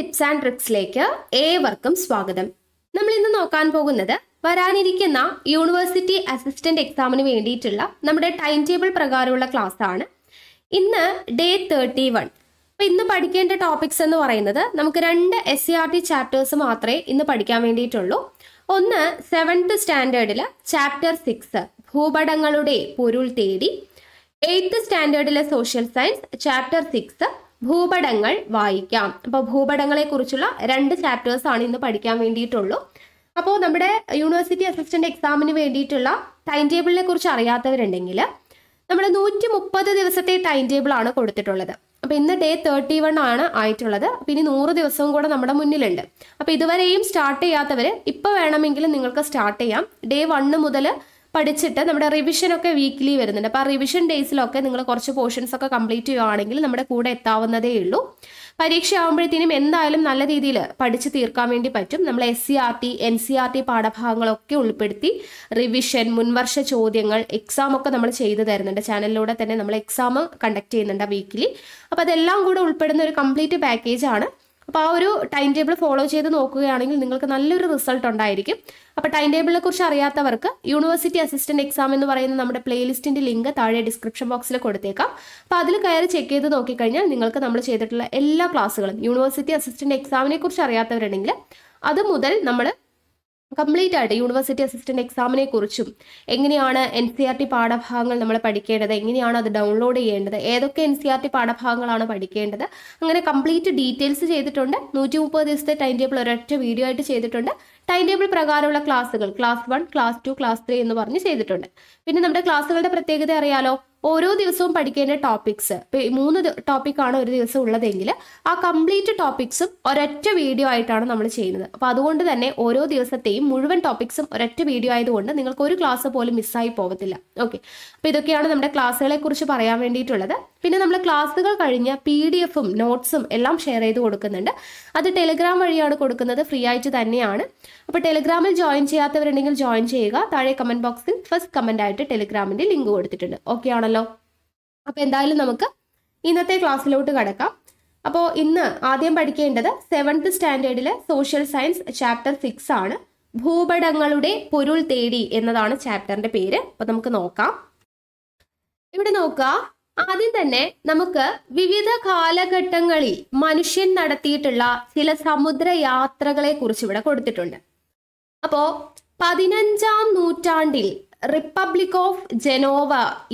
tips and ട്രിക്സിലേക്ക് ഏവർക്കും സ്വാഗതം നമ്മൾ ഇന്ന് നോക്കാൻ പോകുന്നത് വരാനിരിക്കുന്ന യൂണിവേഴ്സിറ്റി അസിസ്റ്റന്റ് എക്സാമിന് വേണ്ടിയിട്ടുള്ള നമ്മുടെ ടൈം ടേബിൾ പ്രകാരമുള്ള ക്ലാസ് ആണ് ഇന്ന് ഡേ തേർട്ടി വൺ അപ്പോൾ ഇന്ന് പഠിക്കേണ്ട ടോപ്പിക്സ് എന്ന് പറയുന്നത് നമുക്ക് രണ്ട് S C R T chapters മാത്രമേ ഇന്ന് പഠിക്കാൻ വേണ്ടിയിട്ടുള്ളൂ ഒന്ന് സെവൻത്ത് സ്റ്റാൻഡേർഡിൽ ചാപ്റ്റർ സിക്സ് ഭൂപടങ്ങളുടെ പൊരുൾ തേടി എയ്ത്ത് സ്റ്റാൻഡേർഡിലെ സോഷ്യൽ സയൻസ് ചാപ്റ്റർ സിക്സ് ഭൂപടങ്ങൾ വായിക്കാം അപ്പോൾ ഭൂപടങ്ങളെക്കുറിച്ചുള്ള രണ്ട് ചാപ്റ്റേഴ്സ് ആണ് ഇന്ന് പഠിക്കാൻ വേണ്ടിയിട്ടുള്ളൂ അപ്പോൾ നമ്മുടെ യൂണിവേഴ്സിറ്റി അസിസ്റ്റന്റ് എക്സാമിന് വേണ്ടിയിട്ടുള്ള ടൈം ടേബിളിനെ കുറിച്ച് അറിയാത്തവരുണ്ടെങ്കിൽ നമ്മൾ നൂറ്റി മുപ്പത് ദിവസത്തെ ടൈം ടേബിൾ ആണ് കൊടുത്തിട്ടുള്ളത് അപ്പോൾ ഇന്ന് ഡേ തേർട്ടി വൺ ആണ് ആയിട്ടുള്ളത് അപ്പോൾ ഇനി നൂറ് ദിവസവും കൂടെ നമ്മുടെ മുന്നിലുണ്ട് അപ്പോൾ ഇതുവരെയും സ്റ്റാർട്ട് ചെയ്യാത്തവർ ഇപ്പോൾ വേണമെങ്കിലും നിങ്ങൾക്ക് സ്റ്റാർട്ട് ചെയ്യാം ഡേ വണ് മുതൽ പഠിച്ചിട്ട് നമ്മുടെ റിവിഷൻ ഒക്കെ വീക്കിലി വരുന്നുണ്ട് അപ്പോൾ ആ റിവിഷൻ ഡേയ്സിലൊക്കെ നിങ്ങൾ കുറച്ച് പോർഷൻസ് ഒക്കെ കംപ്ലീറ്റ് ചെയ്യുവാണെങ്കിൽ നമ്മുടെ കൂടെ എത്താവുന്നതേ ഉള്ളൂ പരീക്ഷ ആകുമ്പോഴത്തേനും എന്തായാലും നല്ല രീതിയിൽ പഠിച്ച് തീർക്കാൻ വേണ്ടി പറ്റും നമ്മൾ S C R T N C R T പാഠഭാഗങ്ങളൊക്കെ ഉൾപ്പെടുത്തി റിവിഷൻ മുൻവർഷ ചോദ്യങ്ങൾ എക്സാം ഒക്കെ നമ്മൾ ചെയ്തു തരുന്നുണ്ട് ചാനലിലൂടെ തന്നെ നമ്മൾ എക്സാം കണ്ടക്ട് ചെയ്യുന്നുണ്ട് വീക്കിലി അപ്പോൾ അതെല്ലാം കൂടെ ഉൾപ്പെടുന്ന ഒരു കംപ്ലീറ്റ് പാക്കേജാണ് അപ്പോൾ ആ ഒരു ടൈം ടേബിൾ ഫോളോ ചെയ്ത് നോക്കുകയാണെങ്കിൽ നിങ്ങൾക്ക് നല്ലൊരു റിസൾട്ട് ഉണ്ടായിരിക്കും അപ്പോൾ ടൈം ടേബിളിനെ കുറിച്ച് അറിയാത്തവർക്ക് യൂണിവേഴ്സിറ്റി അസിസ്റ്റന്റ് എക്സാം എന്ന് പറയുന്ന നമ്മുടെ പ്ലേലിസ്റ്റിന്റെ ലിങ്ക് താഴെ ഡിസ്ക്രിപ്ഷൻ ബോക്സിൽ കൊടുത്തേക്കാം അപ്പോൾ അതിൽ കയറി ചെക്ക് ചെയ്ത് നോക്കിക്കഴിഞ്ഞാൽ നിങ്ങൾക്ക് നമ്മൾ ചെയ്തിട്ടുള്ള എല്ലാ ക്ലാസ്സുകളും യൂണിവേഴ്സിറ്റി അസിസ്റ്റന്റ് എക്സാമിനെ കുറിച്ച് അറിയാത്തവരുണ്ടെങ്കിൽ അത് മുതൽ നമ്മൾ കംപ്ലീറ്റ് ആയിട്ട് യൂണിവേഴ്സിറ്റി അസിസ്റ്റന്റ് എക്സാമിനെ കുറിച്ചും എങ്ങനെയാണ് എൻ സി ആർ ടി പാഠഭാഗങ്ങൾ നമ്മൾ പഠിക്കേണ്ടത് എങ്ങനെയാണ് അത് ഡൗൺലോഡ് ചെയ്യേണ്ടത് ഏതൊക്കെ എൻ സി ആർ ടി പാഠഭാഗങ്ങളാണ് പഠിക്കേണ്ടത് അങ്ങനെ കംപ്ലീറ്റ് ഡീറ്റെയിൽസ് ചെയ്തിട്ടുണ്ട് നൂറ്റി മുപ്പത് ദിവസത്തെ ടൈം ടേബിൾ ഒരൊറ്റ വീഡിയോ ആയിട്ട് ചെയ്തിട്ടുണ്ട് ടൈം ടേബിൾ പ്രകാരമുള്ള ക്ലാസ്സുകൾ class one class two class three എന്ന് പറഞ്ഞ് ചെയ്തിട്ടുണ്ട് പിന്നെ നമ്മുടെ ക്ലാസ്സുകളുടെ പ്രത്യേകത അറിയാലോ ഓരോ ദിവസവും പഠിക്കേണ്ട ടോപ്പിക്സ് മൂന്ന് ടോപ്പിക്കാണ് ഒരു ദിവസം ഉള്ളതെങ്കിൽ ആ കംപ്ലീറ്റ് ടോപ്പിക്സും ഒരൊറ്റ വീഡിയോ ആയിട്ടാണ് നമ്മൾ ചെയ്യുന്നത് അപ്പോൾ അതുകൊണ്ട് തന്നെ ഓരോ ദിവസത്തെയും മുഴുവൻ ടോപ്പിക്സും ഒരൊറ്റ വീഡിയോ ആയതുകൊണ്ട് നിങ്ങൾക്ക് ഒരു ക്ലാസ് പോലും മിസ്സായി പോകത്തില്ല ഓക്കെ അപ്പോൾ ഇതൊക്കെയാണ് നമ്മുടെ ക്ലാസ്സുകളെ കുറിച്ച് പറയാൻ വേണ്ടിയിട്ടുള്ളത് പിന്നെ നമ്മൾ ക്ലാസ്സുകൾ കഴിഞ്ഞ പി ഡി എഫും നോട്ട്സും എല്ലാം ഷെയർ ചെയ്ത് കൊടുക്കുന്നുണ്ട് അത് ടെലിഗ്രാം വഴിയാണ് കൊടുക്കുന്നത് ഫ്രീ ആയിട്ട് തന്നെയാണ് അപ്പോൾ ടെലിഗ്രാമിൽ ജോയിൻ ചെയ്യാത്തവരുണ്ടെങ്കിൽ ജോയിൻ ചെയ്യുക താഴെ കമൻറ്റ് ബോക്സിൽ ഫസ്റ്റ് കമൻ്റ് ആയിട്ട് ടെലിഗ്രാമിൻ്റെ ലിങ്ക് കൊടുത്തിട്ടുണ്ട് ഓക്കെ ആണല്ലോ അപ്പോൾ എന്തായാലും നമുക്ക് ഇന്നത്തെ ക്ലാസ്സിലോട്ട് കടക്കാം അപ്പോൾ ഇന്ന് ആദ്യം പഠിക്കേണ്ടത് സെവൻത്ത് സ്റ്റാൻഡേർഡിലെ സോഷ്യൽ സയൻസ് ചാപ്റ്റർ സിക്സ് ആണ് ഭൂപടങ്ങളുടെ പൊരുൾ തേടി എന്നതാണ് ചാപ്റ്ററിന്റെ പേര് അപ്പൊ നമുക്ക് നോക്കാം ഇവിടെ നോക്കുക ആദ്യം തന്നെ നമുക്ക് വിവിധ കാലഘട്ടങ്ങളിൽ മനുഷ്യൻ നടത്തിയിട്ടുള്ള ചില സമുദ്ര യാത്രകളെ കുറിച്ച് ഇവിടെ കൊടുത്തിട്ടുണ്ട് അപ്പോ പതിനഞ്ചാം നൂറ്റാണ്ടിൽ റിപ്പബ്ലിക് ഓഫ്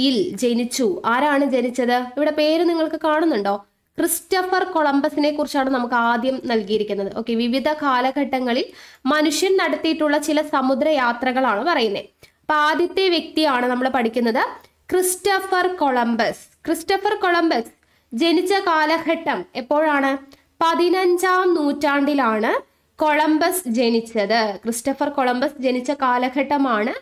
ഇൽ ജനിച്ചു ആരാണ് ജനിച്ചത് ഇവിടെ പേര് നിങ്ങൾക്ക് കാണുന്നുണ്ടോ ക്രിസ്റ്റഫർ കൊളംബസിനെ കുറിച്ചാണ് നമുക്ക് ആദ്യം നൽകിയിരിക്കുന്നത് ഓക്കെ വിവിധ കാലഘട്ടങ്ങളിൽ മനുഷ്യൻ നടത്തിയിട്ടുള്ള ചില സമുദ്രയാത്രകളാണ് പറയുന്നത് അപ്പൊ ആദ്യത്തെ വ്യക്തിയാണ് നമ്മൾ പഠിക്കുന്നത് ക്രിസ്റ്റഫർ കൊളംബസ് ക്രിസ്റ്റഫർ കൊളംബസ് ജനിച്ച കാലഘട്ടം എപ്പോഴാണ് പതിനഞ്ചാം നൂറ്റാണ്ടിലാണ് കൊളംബസ് ജനിച്ചത് ക്രിസ്റ്റഫർ കൊളംബസ് ജനിച്ച കാലഘട്ടമാണ്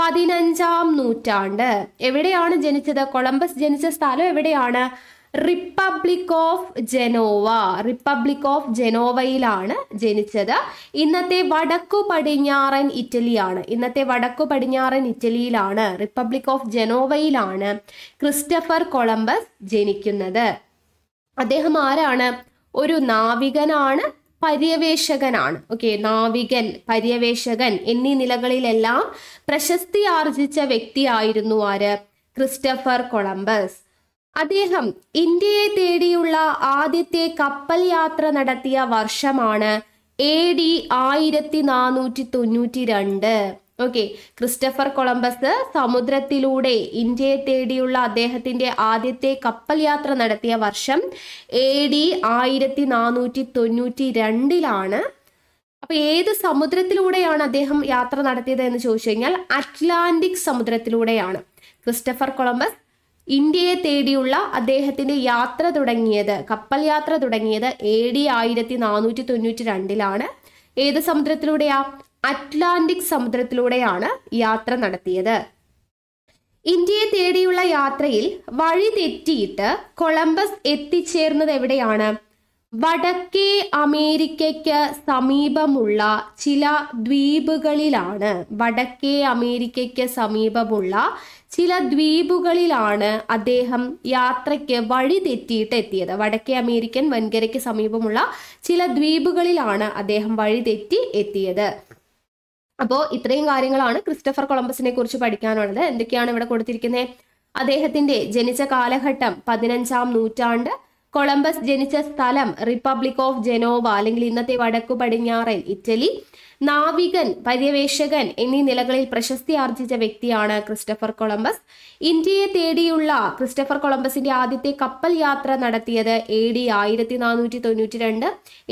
പതിനഞ്ചാം നൂറ്റാണ്ട് എവിടെയാണ് ജനിച്ചത് കൊളംബസ് ജനിച്ച സ്ഥലം എവിടെയാണ് republic of Genoa republic of ജനോവയിലാണ് ജനിച്ചത് ഇന്നത്തെ വടക്കു പടിഞ്ഞാറൻ ഇറ്റലിയാണ് ഇന്നത്തെ വടക്കു പടിഞ്ഞാറൻ ഇറ്റലിയിലാണ് റിപ്പബ്ലിക് ഓഫ് ജനോവയിലാണ് ക്രിസ്റ്റഫർ കൊളംബസ് ജനിക്കുന്നത് അദ്ദേഹം ആരാണ് ഒരു നാവികനാണ് പര്യവേഷകനാണ് ഓക്കെ നാവികൻ പര്യവേഷകൻ എന്നീ നിലകളിലെല്ലാം പ്രശസ്തി ആർജിച്ച വ്യക്തിയായിരുന്നു ആര് ക്രിസ്റ്റഫർ കൊളംബസ് അദ്ദേഹം ഇന്ത്യയെ തേടിയുള്ള ആദ്യത്തെ കപ്പൽ യാത്ര നടത്തിയ വർഷമാണ് എ ഡി ആയിരത്തി നാനൂറ്റി തൊണ്ണൂറ്റി രണ്ട് ഓക്കെ ക്രിസ്റ്റഫർ കൊളംബസ് സമുദ്രത്തിലൂടെ ഇന്ത്യയെ തേടിയുള്ള അദ്ദേഹത്തിന്റെ ആദ്യത്തെ കപ്പൽ യാത്ര നടത്തിയ വർഷം എ ഡി ആയിരത്തി നാനൂറ്റി തൊണ്ണൂറ്റി രണ്ടിലാണ് അപ്പൊ ഏത് സമുദ്രത്തിലൂടെയാണ് അദ്ദേഹം യാത്ര നടത്തിയത് എന്ന് ചോദിച്ചു കഴിഞ്ഞാൽ അറ്റ്ലാന്റിക് സമുദ്രത്തിലൂടെയാണ് ക്രിസ്റ്റഫർ കൊളംബസ് ഇന്ത്യയെ തേടിയുള്ള അദ്ദേഹത്തിന്റെ യാത്ര തുടങ്ങിയത് കപ്പൽ യാത്ര തുടങ്ങിയത് എ ഡി ആയിരത്തി നാനൂറ്റി തൊണ്ണൂറ്റി രണ്ടിലാണ് ഏത് സമുദ്രത്തിലൂടെയാ അറ്റ്ലാന്റിക് സമുദ്രത്തിലൂടെയാണ് യാത്ര നടത്തിയത് ഇന്ത്യയെ തേടിയുള്ള യാത്രയിൽ വഴി തെറ്റിയിട്ട് കൊളംബസ് എത്തിച്ചേർന്നത് എവിടെയാണ് വടക്കേ അമേരിക്കയ്ക്ക് സമീപമുള്ള ചില ദ്വീപുകളിലാണ് വടക്കേ അമേരിക്കയ്ക്ക് സമീപമുള്ള ചില ദ്വീപുകളിലാണ് അദ്ദേഹം യാത്രയ്ക്ക് വഴി തെറ്റിയിട്ട് എത്തിയത് വടക്കേ അമേരിക്കൻ വൻകരയ്ക്ക് സമീപമുള്ള ചില ദ്വീപുകളിലാണ് അദ്ദേഹം വഴി തെറ്റി എത്തിയത് അപ്പോൾ ഇത്രയും കാര്യങ്ങളാണ് ക്രിസ്റ്റഫർ കൊളംബസിനെ കുറിച്ച് പഠിക്കാനുള്ളത് എന്തൊക്കെയാണ് ഇവിടെ കൊടുത്തിരിക്കുന്നത് അദ്ദേഹത്തിന്റെ ജനിച്ച കാലഘട്ടം പതിനഞ്ചാം നൂറ്റാണ്ട് കൊളംബസ് ജനിച്ച സ്ഥലം റിപ്പബ്ലിക് ഓഫ് ജനോവ അല്ലെങ്കിൽ ഇന്നത്തെ വടക്കു പടിഞ്ഞാറൻ ഇറ്റലി നാവികൻ പര്യവേഷകൻ എന്നീ നിലകളിൽ പ്രശസ്തി ആർജിച്ച വ്യക്തിയാണ് ക്രിസ്റ്റഫർ കൊളംബസ് ഇന്ത്യയെ തേടിയുള്ള ക്രിസ്റ്റഫർ കൊളംബസിന്റെ ആദ്യത്തെ കപ്പൽ യാത്ര നടത്തിയത് എ ഡി ആയിരത്തി നാനൂറ്റി തൊണ്ണൂറ്റി രണ്ട്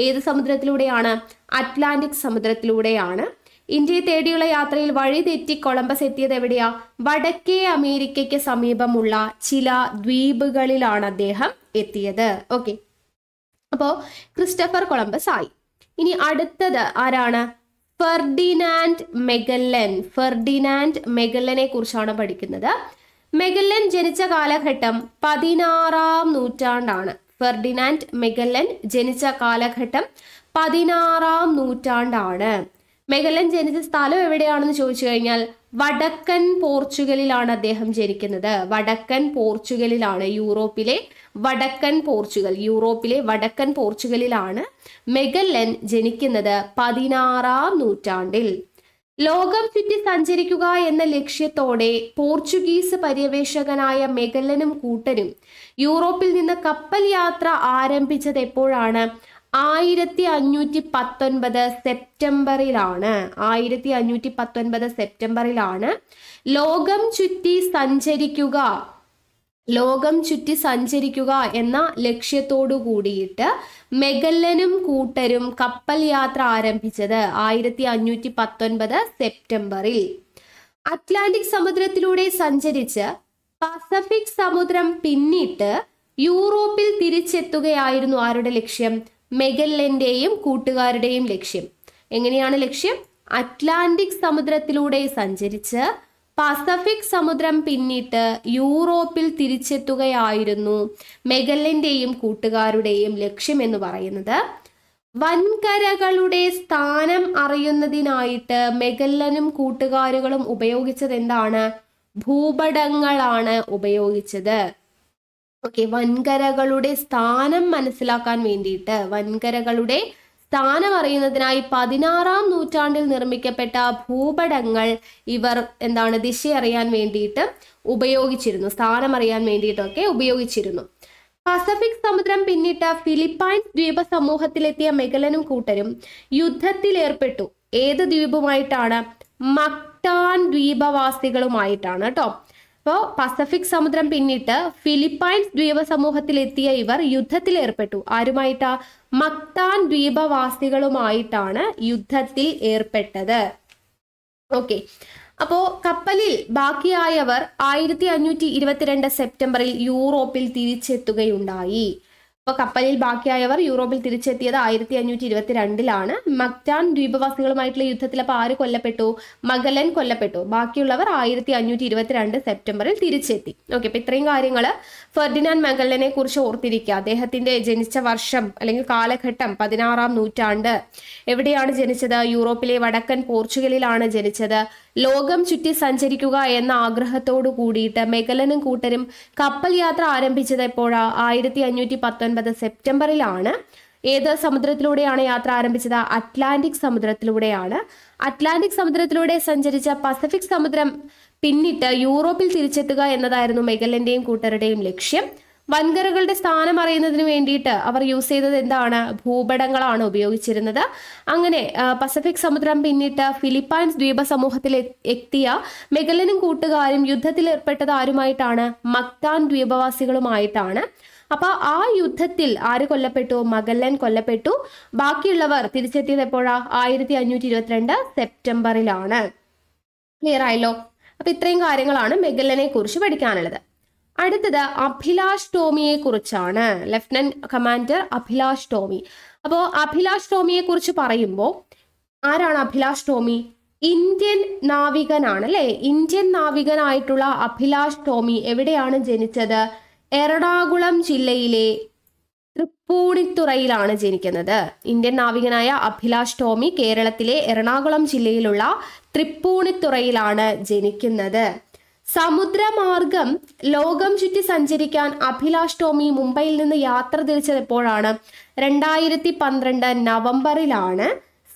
ഏത് സമുദ്രത്തിലൂടെയാണ് അറ്റ്ലാന്റിക് സമുദ്രത്തിലൂടെയാണ് ഇന്ത്യയെ തേടിയുള്ള യാത്രയിൽ വഴി തെറ്റി കൊളംബസ് എത്തിയത് എവിടെയാ വടക്കേ അമേരിക്കയ്ക്ക് സമീപമുള്ള ചില ദ്വീപുകളിലാണ് അദ്ദേഹം എത്തിയത് ഓക്കെ അപ്പോൾ ക്രിസ്റ്റഫർ കൊളംബസ് ആയി ഇനി അടുത്തത് ആരാണ് ഫെർഡിനാൻഡ് മെഗല്ലൻ ഫെർഡിനാൻഡ് മെഗല്ലനെ കുറിച്ചാണ് പഠിക്കുന്നത് മെഗല്ലൻ ജനിച്ച കാലഘട്ടം പതിനാറാം നൂറ്റാണ്ടാണ് ഫെർഡിനാൻഡ് മെഗല്ലൻ ജനിച്ച കാലഘട്ടം പതിനാറാം നൂറ്റാണ്ടാണ് മെഗലൻ ജനിച്ച സ്ഥലം എവിടെയാണെന്ന് ചോദിച്ചു കഴിഞ്ഞാൽ വടക്കൻ പോർച്ചുഗലിലാണ് അദ്ദേഹം ജനിക്കുന്നത് വടക്കൻ പോർച്ചുഗലിലാണ് യൂറോപ്പിലെ വടക്കൻ പോർച്ചുഗൽ യൂറോപ്പിലെ വടക്കൻ പോർച്ചുഗലിലാണ് മെഗല്ലൻ ജനിക്കുന്നത് പതിനാറാം നൂറ്റാണ്ടിൽ ലോകം ചുറ്റി സഞ്ചരിക്കുക എന്ന ലക്ഷ്യത്തോടെ പോർച്ചുഗീസ് പര്യവേഷകനായ മെഗല്ലനും കൂട്ടരും യൂറോപ്പിൽ നിന്ന് കപ്പൽ യാത്ര ആരംഭിച്ചത് എപ്പോഴാണ് ആയിരത്തി അഞ്ഞൂറ്റി പത്തൊൻപത് സെപ്റ്റംബറിലാണ് ആയിരത്തി അഞ്ഞൂറ്റി പത്തൊൻപത് സെപ്റ്റംബറിലാണ് ലോകം ചുറ്റി സഞ്ചരിക്കുക ലോകം ചുറ്റി സഞ്ചരിക്കുക എന്ന ലക്ഷ്യത്തോടു കൂടിയിട്ട് മെഗല്ലനും കൂട്ടരും കപ്പൽ യാത്ര ആരംഭിച്ചത് ആയിരത്തി അഞ്ഞൂറ്റി പത്തൊൻപത് സെപ്റ്റംബറിൽ അറ്റ്ലാന്റിക് സമുദ്രത്തിലൂടെ സഞ്ചരിച്ച് പസഫിക് സമുദ്രം പിന്നിട്ട് യൂറോപ്പിൽ തിരിച്ചെത്തുകയായിരുന്നു ആരുടെ ലക്ഷ്യം മെഗല്ലൻ്റെയും കൂട്ടുകാരുടെയും ലക്ഷ്യം എങ്ങനെയാണ് ലക്ഷ്യം അറ്റ്ലാന്റിക് സമുദ്രത്തിലൂടെ സഞ്ചരിച്ച് പസഫിക് സമുദ്രം പിന്നിട്ട് യൂറോപ്പിൽ തിരിച്ചെത്തുകയായിരുന്നു മെഗല്ലൻ്റെയും കൂട്ടുകാരുടെയും ലക്ഷ്യം എന്ന് പറയുന്നത് വൻകരകളുടെ സ്ഥാനം അറിയുന്നതിനായിട്ട് മെഗല്ലനും കൂട്ടുകാരുകളും ഉപയോഗിച്ചത് എന്താണ് ഭൂപടങ്ങളാണ് ഉപയോഗിച്ചത് ഓക്കെ വൻകരകളുടെ സ്ഥാനം മനസ്സിലാക്കാൻ വേണ്ടിയിട്ട് വൻകരകളുടെ സ്ഥാനം അറിയുന്നതിനായി പതിനാറാം നൂറ്റാണ്ടിൽ നിർമ്മിക്കപ്പെട്ട ഭൂപടങ്ങൾ ഇവർ എന്താണ് ദിശ അറിയാൻ വേണ്ടിയിട്ട് ഉപയോഗിച്ചിരുന്നു സ്ഥാനം അറിയാൻ വേണ്ടിയിട്ടൊക്കെ ഉപയോഗിച്ചിരുന്നു പസഫിക് സമുദ്രം പിന്നിട്ട ഫിലിപ്പൈൻസ് ദ്വീപ സമൂഹത്തിലെത്തിയ മെഗലനും കൂട്ടരും യുദ്ധത്തിലേർപ്പെട്ടു ഏത് ദ്വീപുമായിട്ടാണ് മക്ടാൻ ദ്വീപവാസികളുമായിട്ടാണ് കേട്ടോ അപ്പോൾ പസഫിക് സമുദ്രം പിന്നിട്ട് ഫിലിപ്പൈൻസ് ദ്വീപ സമൂഹത്തിലെത്തിയ ഇവർ ഏർപ്പെട്ടു ആരുമായിട്ടാ മക്താൻ ദ്വീപവാസികളുമായിട്ടാണ് യുദ്ധത്തിൽ ഏർപ്പെട്ടത് ഓക്കെ അപ്പോ കപ്പലിൽ ബാക്കിയായവർ ആയിരത്തി അഞ്ഞൂറ്റി ഇരുപത്തിരണ്ട് സെപ്റ്റംബറിൽ യൂറോപ്പിൽ തിരിച്ചെത്തുകയുണ്ടായി അപ്പോൾ കപ്പലിൽ ബാക്കിയായവർ യൂറോപ്പിൽ തിരിച്ചെത്തിയത് ആയിരത്തി അഞ്ഞൂറ്റി ഇരുപത്തിരണ്ടിലാണ് മക്റ്റാൻ ദ്വീപവാസികളുമായിട്ടുള്ള യുദ്ധത്തിൽ അപ്പോൾ ആര് കൊല്ലപ്പെട്ടു മകലൻ കൊല്ലപ്പെട്ടു ബാക്കിയുള്ളവർ ആയിരത്തി അഞ്ഞൂറ്റി ഇരുപത്തിരണ്ട് സെപ്റ്റംബറിൽ തിരിച്ചെത്തി ഓക്കെ അപ്പോൾ ഇത്രയും കാര്യങ്ങൾ ഫെർഡിനാൻഡ് മഗലനെ കുറിച്ച് ഓർത്തിരിക്കുക അദ്ദേഹത്തിൻ്റെ ജനിച്ച വർഷം അല്ലെങ്കിൽ കാലഘട്ടം പതിനാറാം നൂറ്റാണ്ട് എവിടെയാണ് ജനിച്ചത് യൂറോപ്പിലെ വടക്കൻ പോർച്ചുഗലിലാണ് ജനിച്ചത് ലോകം ചുറ്റി സഞ്ചരിക്കുക എന്ന ആഗ്രഹത്തോടു കൂടിയിട്ട് മെഗലനും കൂട്ടരും കപ്പൽ യാത്ര ആരംഭിച്ചത് എപ്പോഴാ ആയിരത്തി അഞ്ഞൂറ്റി പത്തൊൻപത് സെപ്റ്റംബറിലാണ് ഏത് സമുദ്രത്തിലൂടെയാണ് യാത്ര ആരംഭിച്ചത് അറ്റ്ലാന്റിക് സമുദ്രത്തിലൂടെയാണ് അറ്റ്ലാന്റിക് സമുദ്രത്തിലൂടെ സഞ്ചരിച്ച പസഫിക് സമുദ്രം പിന്നിട്ട് യൂറോപ്പിൽ തിരിച്ചെത്തുക എന്നതായിരുന്നു മെഗലന്റെയും കൂട്ടരുടെയും ലക്ഷ്യം വൻകരകളുടെ സ്ഥാനം അറിയുന്നതിന് വേണ്ടിയിട്ട് അവർ യൂസ് ചെയ്തത് എന്താണ് ഭൂപടങ്ങളാണ് ഉപയോഗിച്ചിരുന്നത് അങ്ങനെ പസഫിക് സമുദ്രം പിന്നിട്ട് ഫിലിപ്പൈൻസ് ദ്വീപ സമൂഹത്തിൽ എത്തിയ മെഗലനും കൂട്ടുകാരും യുദ്ധത്തിൽ ഏർപ്പെട്ടത് ആരുമായിട്ടാണ് മക്താൻ ദ്വീപവാസികളുമായിട്ടാണ് അപ്പൊ ആ യുദ്ധത്തിൽ ആര് കൊല്ലപ്പെട്ടു മഗല്ലൻ കൊല്ലപ്പെട്ടു ബാക്കിയുള്ളവർ തിരിച്ചെത്തിയത് എപ്പോഴാ ആയിരത്തി അഞ്ഞൂറ്റി ഇരുപത്തിരണ്ട് സെപ്റ്റംബറിലാണ് ക്ലിയർ ആയല്ലോ അപ്പൊ ഇത്രയും കാര്യങ്ങളാണ് മെഗല്ലനെ കുറിച്ച് പഠിക്കാനുള്ളത് അടുത്തത് അഭിലാഷ് ടോമിയെ കുറിച്ചാണ് ലെഫ്റ്റനന്റ് കമാൻഡർ അഭിലാഷ് ടോമി അപ്പോൾ അഭിലാഷ് ടോമിയെ കുറിച്ച് പറയുമ്പോൾ ആരാണ് അഭിലാഷ് ടോമി ഇന്ത്യൻ നാവികനാണ് അല്ലെ ഇന്ത്യൻ നാവികനായിട്ടുള്ള അഭിലാഷ് ടോമി എവിടെയാണ് ജനിച്ചത് എറണാകുളം ജില്ലയിലെ തൃപ്പൂണിത്തുറയിലാണ് ജനിക്കുന്നത് ഇന്ത്യൻ നാവികനായ അഭിലാഷ് ടോമി കേരളത്തിലെ എറണാകുളം ജില്ലയിലുള്ള തൃപ്പൂണിത്തുറയിലാണ് ജനിക്കുന്നത് സമുദ്രമാർഗം ലോകം ചുറ്റി സഞ്ചരിക്കാൻ അഭിലാഷ് ടോമി മുംബൈയിൽ നിന്ന് യാത്ര തിരിച്ചതെപ്പോഴാണ് രണ്ടായിരത്തി പന്ത്രണ്ട് നവംബറിലാണ്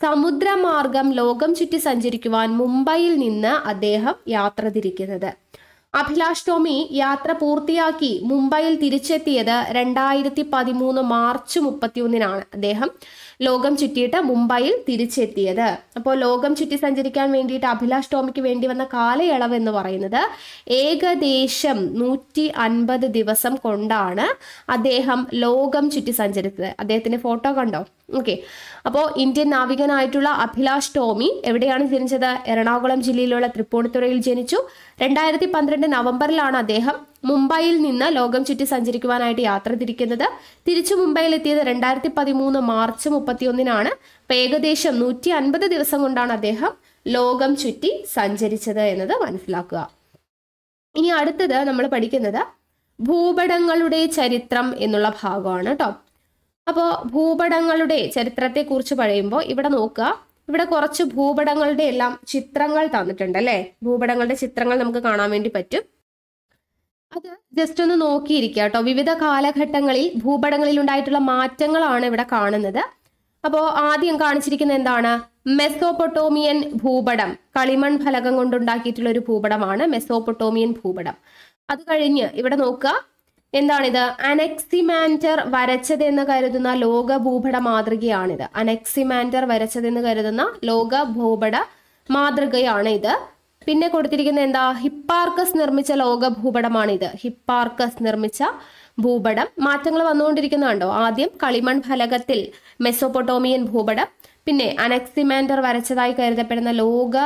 സമുദ്രമാർഗം ലോകം ചുറ്റി സഞ്ചരിക്കുവാൻ മുംബൈയിൽ നിന്ന് അദ്ദേഹം യാത്ര തിരിക്കുന്നത് അഭിലാഷ് ടോമി യാത്ര പൂർത്തിയാക്കി മുംബൈയിൽ തിരിച്ചെത്തിയത് രണ്ടായിരത്തി പതിമൂന്ന് മാർച്ച് മുപ്പത്തിയൊന്നിനാണ് അദ്ദേഹം ലോകം ചുറ്റിയിട്ട് മുംബൈയിൽ തിരിച്ചെത്തിയത് അപ്പോൾ ലോകം ചുറ്റി സഞ്ചരിക്കാൻ വേണ്ടിയിട്ട് അഭിലാഷ് ടോമിക്ക് വേണ്ടി വന്ന കാലയളവ് എന്ന് പറയുന്നത് ഏകദേശം നൂറ്റി അൻപത് ദിവസം കൊണ്ടാണ് അദ്ദേഹം ലോകം ചുറ്റി സഞ്ചരിച്ചത് അദ്ദേഹത്തിൻ്റെ ഫോട്ടോ കണ്ടോ ഓക്കെ അപ്പോൾ ഇന്ത്യൻ നാവികനായിട്ടുള്ള അഭിലാഷ് ടോമി എവിടെയാണ് ജനിച്ചത് എറണാകുളം ജില്ലയിലുള്ള തൃപ്പൂണിത്തുറയിൽ ജനിച്ചു രണ്ടായിരത്തി പന്ത്രണ്ട് നവംബറിലാണ് അദ്ദേഹം മുംബൈയിൽ നിന്ന് ലോകം ചുറ്റി സഞ്ചരിക്കുവാനായിട്ട് യാത്ര തിരിക്കുന്നത് തിരിച്ചു എത്തിയത് രണ്ടായിരത്തി പതിമൂന്ന് മാർച്ച് മുപ്പത്തിയൊന്നിനാണ് അപ്പം ഏകദേശം നൂറ്റി അൻപത് ദിവസം കൊണ്ടാണ് അദ്ദേഹം ലോകം ചുറ്റി സഞ്ചരിച്ചത് എന്നത് മനസ്സിലാക്കുക ഇനി അടുത്തത് നമ്മൾ പഠിക്കുന്നത് ഭൂപടങ്ങളുടെ ചരിത്രം എന്നുള്ള ഭാഗമാണ് കേട്ടോ അപ്പോൾ ഭൂപടങ്ങളുടെ ചരിത്രത്തെക്കുറിച്ച് പറയുമ്പോൾ ഇവിടെ നോക്കുക ഇവിടെ കുറച്ച് ഭൂപടങ്ങളുടെ എല്ലാം ചിത്രങ്ങൾ തന്നിട്ടുണ്ട് അല്ലേ ഭൂപടങ്ങളുടെ ചിത്രങ്ങൾ നമുക്ക് കാണാൻ വേണ്ടി പറ്റും അത് ജസ്റ്റ് ഒന്ന് നോക്കിയിരിക്കുക കേട്ടോ വിവിധ കാലഘട്ടങ്ങളിൽ ഭൂപടങ്ങളിൽ ഉണ്ടായിട്ടുള്ള മാറ്റങ്ങളാണ് ഇവിടെ കാണുന്നത് അപ്പോൾ ആദ്യം കാണിച്ചിരിക്കുന്നത് എന്താണ് മെസോപൊട്ടോമിയൻ ഭൂപടം കളിമൺ ഫലകം കൊണ്ടുണ്ടാക്കിയിട്ടുള്ള ഒരു ഭൂപടമാണ് മെസോപൊട്ടോമിയൻ ഭൂപടം അത് കഴിഞ്ഞ് ഇവിടെ നോക്കുക എന്താണിത് അനക്സിമാൻറ്റർ വരച്ചതെന്ന് കരുതുന്ന ലോക ഭൂപട മാതൃകയാണിത് അനക്സിമാൻറ്റർ വരച്ചതെന്ന് കരുതുന്ന ലോക ഭൂപട മാതൃകയാണ് ഇത് പിന്നെ കൊടുത്തിരിക്കുന്ന എന്താ ഹിപ്പാർക്കസ് നിർമ്മിച്ച ലോക ഭൂപടമാണിത് ഹിപ്പാർക്കസ് നിർമ്മിച്ച ഭൂപടം മാറ്റങ്ങൾ വന്നുകൊണ്ടിരിക്കുന്ന കണ്ടോ ആദ്യം കളിമൺ ഫലകത്തിൽ മെസ്സോപ്പൊട്ടോമിയൻ ഭൂപടം പിന്നെ അനക്സിമാൻഡർ വരച്ചതായി കരുതപ്പെടുന്ന ലോക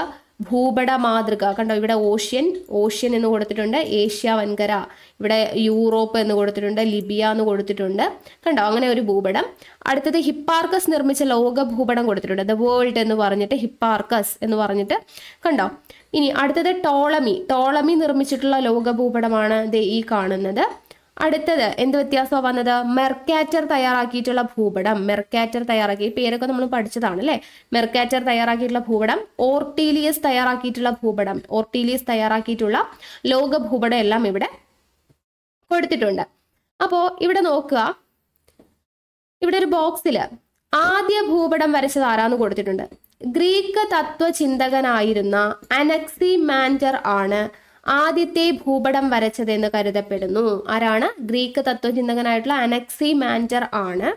ഭൂപട മാതൃക കണ്ടോ ഇവിടെ ഓഷ്യൻ ഓഷ്യൻ എന്ന് കൊടുത്തിട്ടുണ്ട് ഏഷ്യ വൻകര ഇവിടെ യൂറോപ്പ് എന്ന് കൊടുത്തിട്ടുണ്ട് ലിബിയ എന്ന് കൊടുത്തിട്ടുണ്ട് കണ്ടോ അങ്ങനെ ഒരു ഭൂപടം അടുത്തത് ഹിപ്പാർക്കസ് നിർമ്മിച്ച ലോക ഭൂപടം കൊടുത്തിട്ടുണ്ട് ദ വേൾഡ് എന്ന് പറഞ്ഞിട്ട് ഹിപ്പാർക്കസ് എന്ന് പറഞ്ഞിട്ട് കണ്ടോ ഇനി അടുത്തത് ടോളമി ടോളമി നിർമ്മിച്ചിട്ടുള്ള ലോക ദേ ഈ കാണുന്നത് അടുത്തത് എന്ത് വ്യത്യാസമാണ് വന്നത് മെർക്കാറ്റർ തയ്യാറാക്കിയിട്ടുള്ള ഭൂപടം മെർക്കാറ്റർ തയ്യാറാക്കി പേരൊക്കെ നമ്മൾ പഠിച്ചതാണ് അല്ലേ മെർക്കാറ്റർ തയ്യാറാക്കിയിട്ടുള്ള ഭൂപടം ഓർട്ടീലിയസ് തയ്യാറാക്കിയിട്ടുള്ള ഭൂപടം ഓർട്ടീലിയസ് തയ്യാറാക്കിയിട്ടുള്ള ലോക ഭൂപടം എല്ലാം ഇവിടെ കൊടുത്തിട്ടുണ്ട് അപ്പോ ഇവിടെ നോക്കുക ഇവിടെ ഒരു ബോക്സിൽ ആദ്യ ഭൂപടം വരച്ചത് ആരാന്ന് കൊടുത്തിട്ടുണ്ട് ഗ്രീക്ക് തത്വചിന്തകനായിരുന്ന അനക്സി മാൻഡർ ആണ് ആദ്യത്തെ ഭൂപടം വരച്ചതെന്ന് കരുതപ്പെടുന്നു ആരാണ് ഗ്രീക്ക് തത്വചിന്തകനായിട്ടുള്ള അനക്സി മാൻഡർ ആണ്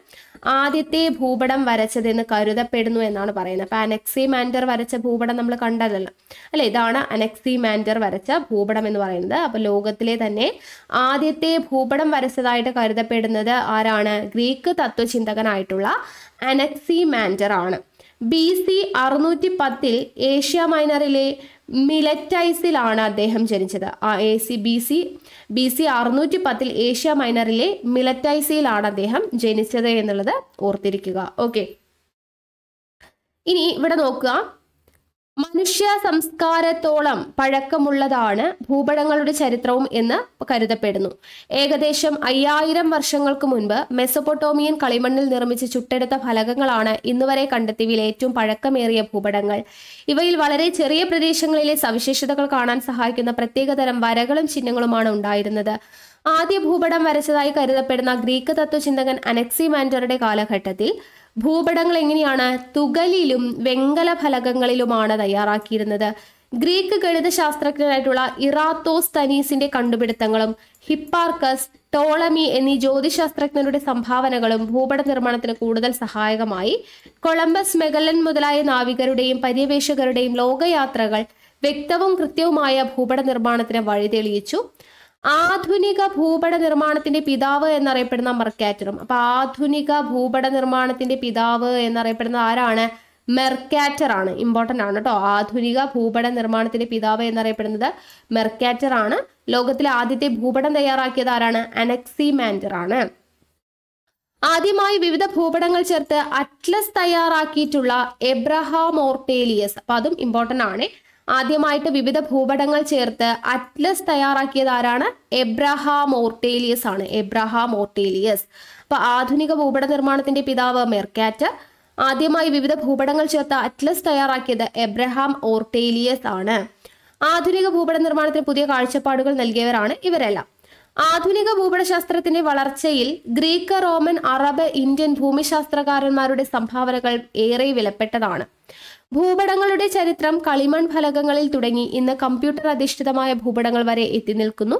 ആദ്യത്തെ ഭൂപടം വരച്ചതെന്ന് കരുതപ്പെടുന്നു എന്നാണ് പറയുന്നത് അപ്പൊ അനക്സി മാൻഡർ വരച്ച ഭൂപടം നമ്മൾ കണ്ടതല്ലോ അല്ലെ ഇതാണ് അനക്സി മാൻഡർ വരച്ച ഭൂപടം എന്ന് പറയുന്നത് അപ്പൊ ലോകത്തിലെ തന്നെ ആദ്യത്തെ ഭൂപടം വരച്ചതായിട്ട് കരുതപ്പെടുന്നത് ആരാണ് ഗ്രീക്ക് തത്വചിന്തകനായിട്ടുള്ള അനക്സി മാൻഡർ ആണ് ബി സി അറുന്നൂറ്റി പത്തിൽ ഏഷ്യ മൈനറിലെ മിലറ്റൈസിലാണ് അദ്ദേഹം ജനിച്ചത് A C B C B C അറുന്നൂറ്റി പത്തിൽ ഏഷ്യ മൈനറിലെ മിലറ്റൈസിയിലാണ് അദ്ദേഹം ജനിച്ചത് എന്നുള്ളത് ഓർത്തിരിക്കുക ഓക്കെ ഇനി ഇവിടെ നോക്കുക മനുഷ്യ സംസ്കാരത്തോളം പഴക്കമുള്ളതാണ് ഭൂപടങ്ങളുടെ ചരിത്രവും എന്ന് കരുതപ്പെടുന്നു ഏകദേശം അയ്യായിരം വർഷങ്ങൾക്ക് മുൻപ് മെസ്സൊപ്പൊട്ടോമിയൻ കളിമണ്ണിൽ നിർമ്മിച്ച് ചുട്ടെടുത്ത ഫലകങ്ങളാണ് ഇന്നുവരെ കണ്ടെത്തിയവയിൽ ഏറ്റവും പഴക്കമേറിയ ഭൂപടങ്ങൾ ഇവയിൽ വളരെ ചെറിയ പ്രദേശങ്ങളിലെ സവിശേഷതകൾ കാണാൻ സഹായിക്കുന്ന പ്രത്യേകതരം വരകളും ചിഹ്നങ്ങളുമാണ് ഉണ്ടായിരുന്നത് ആദ്യ ഭൂപടം വരച്ചതായി കരുതപ്പെടുന്ന ഗ്രീക്ക് തത്വചിന്തകൻ അനക്സിമാൻഡറുടെ കാലഘട്ടത്തിൽ ഭൂപടങ്ങൾ എങ്ങനെയാണ് തുകലിലും വെങ്കല ഫലകങ്ങളിലുമാണ് തയ്യാറാക്കിയിരുന്നത് ഗ്രീക്ക് ഗണിതശാസ്ത്രജ്ഞനായിട്ടുള്ള ഇറാത്തോസ് തനീസിന്റെ കണ്ടുപിടുത്തങ്ങളും ഹിപ്പാർക്കസ് ടോളമി എന്നീ ജ്യോതിശാസ്ത്രജ്ഞരുടെ സംഭാവനകളും ഭൂപട നിർമ്മാണത്തിന് കൂടുതൽ സഹായകമായി കൊളംബസ് മെഗലൻ മുതലായ നാവികരുടെയും പര്യവേഷകരുടെയും ലോകയാത്രകൾ വ്യക്തവും കൃത്യവുമായ ഭൂപട നിർമ്മാണത്തിന് വഴിതെളിയിച്ചു ആധുനിക ഭൂപട നിർമ്മാണത്തിന്റെ പിതാവ് എന്നറിയപ്പെടുന്ന മെർക്കാറ്ററും അപ്പൊ ആധുനിക ഭൂപട നിർമ്മാണത്തിന്റെ പിതാവ് എന്നറിയപ്പെടുന്ന ആരാണ് മെർക്കാറ്റർ ആണ് ഇമ്പോർട്ടൻ്റ് ആണ് കേട്ടോ ആധുനിക ഭൂപട നിർമ്മാണത്തിന്റെ പിതാവ് എന്നറിയപ്പെടുന്നത് മെർക്കാറ്റർ ആണ് ലോകത്തിലെ ആദ്യത്തെ ഭൂപടം തയ്യാറാക്കിയത് ആരാണ് അനക്സി മാൻഡർ ആണ് ആദ്യമായി വിവിധ ഭൂപടങ്ങൾ ചേർത്ത് അറ്റ്ലസ് തയ്യാറാക്കിയിട്ടുള്ള എബ്രഹാം ഓർട്ടേലിയസ് അപ്പൊ അതും ഇമ്പോർട്ടൻ്റ് ആണ് ആദ്യമായിട്ട് വിവിധ ഭൂപടങ്ങൾ ചേർത്ത് അറ്റ്ലസ് തയ്യാറാക്കിയത് ആരാണ് എബ്രഹാം ഓർട്ടേലിയസ് ആണ് എബ്രഹാം ഓർട്ടേലിയസ് അപ്പൊ ആധുനിക ഭൂപട നിർമ്മാണത്തിന്റെ പിതാവ് മെർക്കാറ്റ് ആദ്യമായി വിവിധ ഭൂപടങ്ങൾ ചേർത്ത് അറ്റ്ലസ് തയ്യാറാക്കിയത് എബ്രഹാം ഓർട്ടേലിയസ് ആണ് ആധുനിക ഭൂപട നിർമ്മാണത്തിന് പുതിയ കാഴ്ചപ്പാടുകൾ നൽകിയവരാണ് ഇവരെല്ലാം ആധുനിക ഭൂപടശാസ്ത്രത്തിന്റെ വളർച്ചയിൽ ഗ്രീക്ക് റോമൻ അറബ് ഇന്ത്യൻ ഭൂമിശാസ്ത്രകാരന്മാരുടെ സംഭാവനകൾ ഏറെ വിലപ്പെട്ടതാണ് ഭൂപടങ്ങളുടെ ചരിത്രം കളിമൺ ഫലകങ്ങളിൽ തുടങ്ങി ഇന്ന് കമ്പ്യൂട്ടർ അധിഷ്ഠിതമായ ഭൂപടങ്ങൾ വരെ എത്തി നിൽക്കുന്നു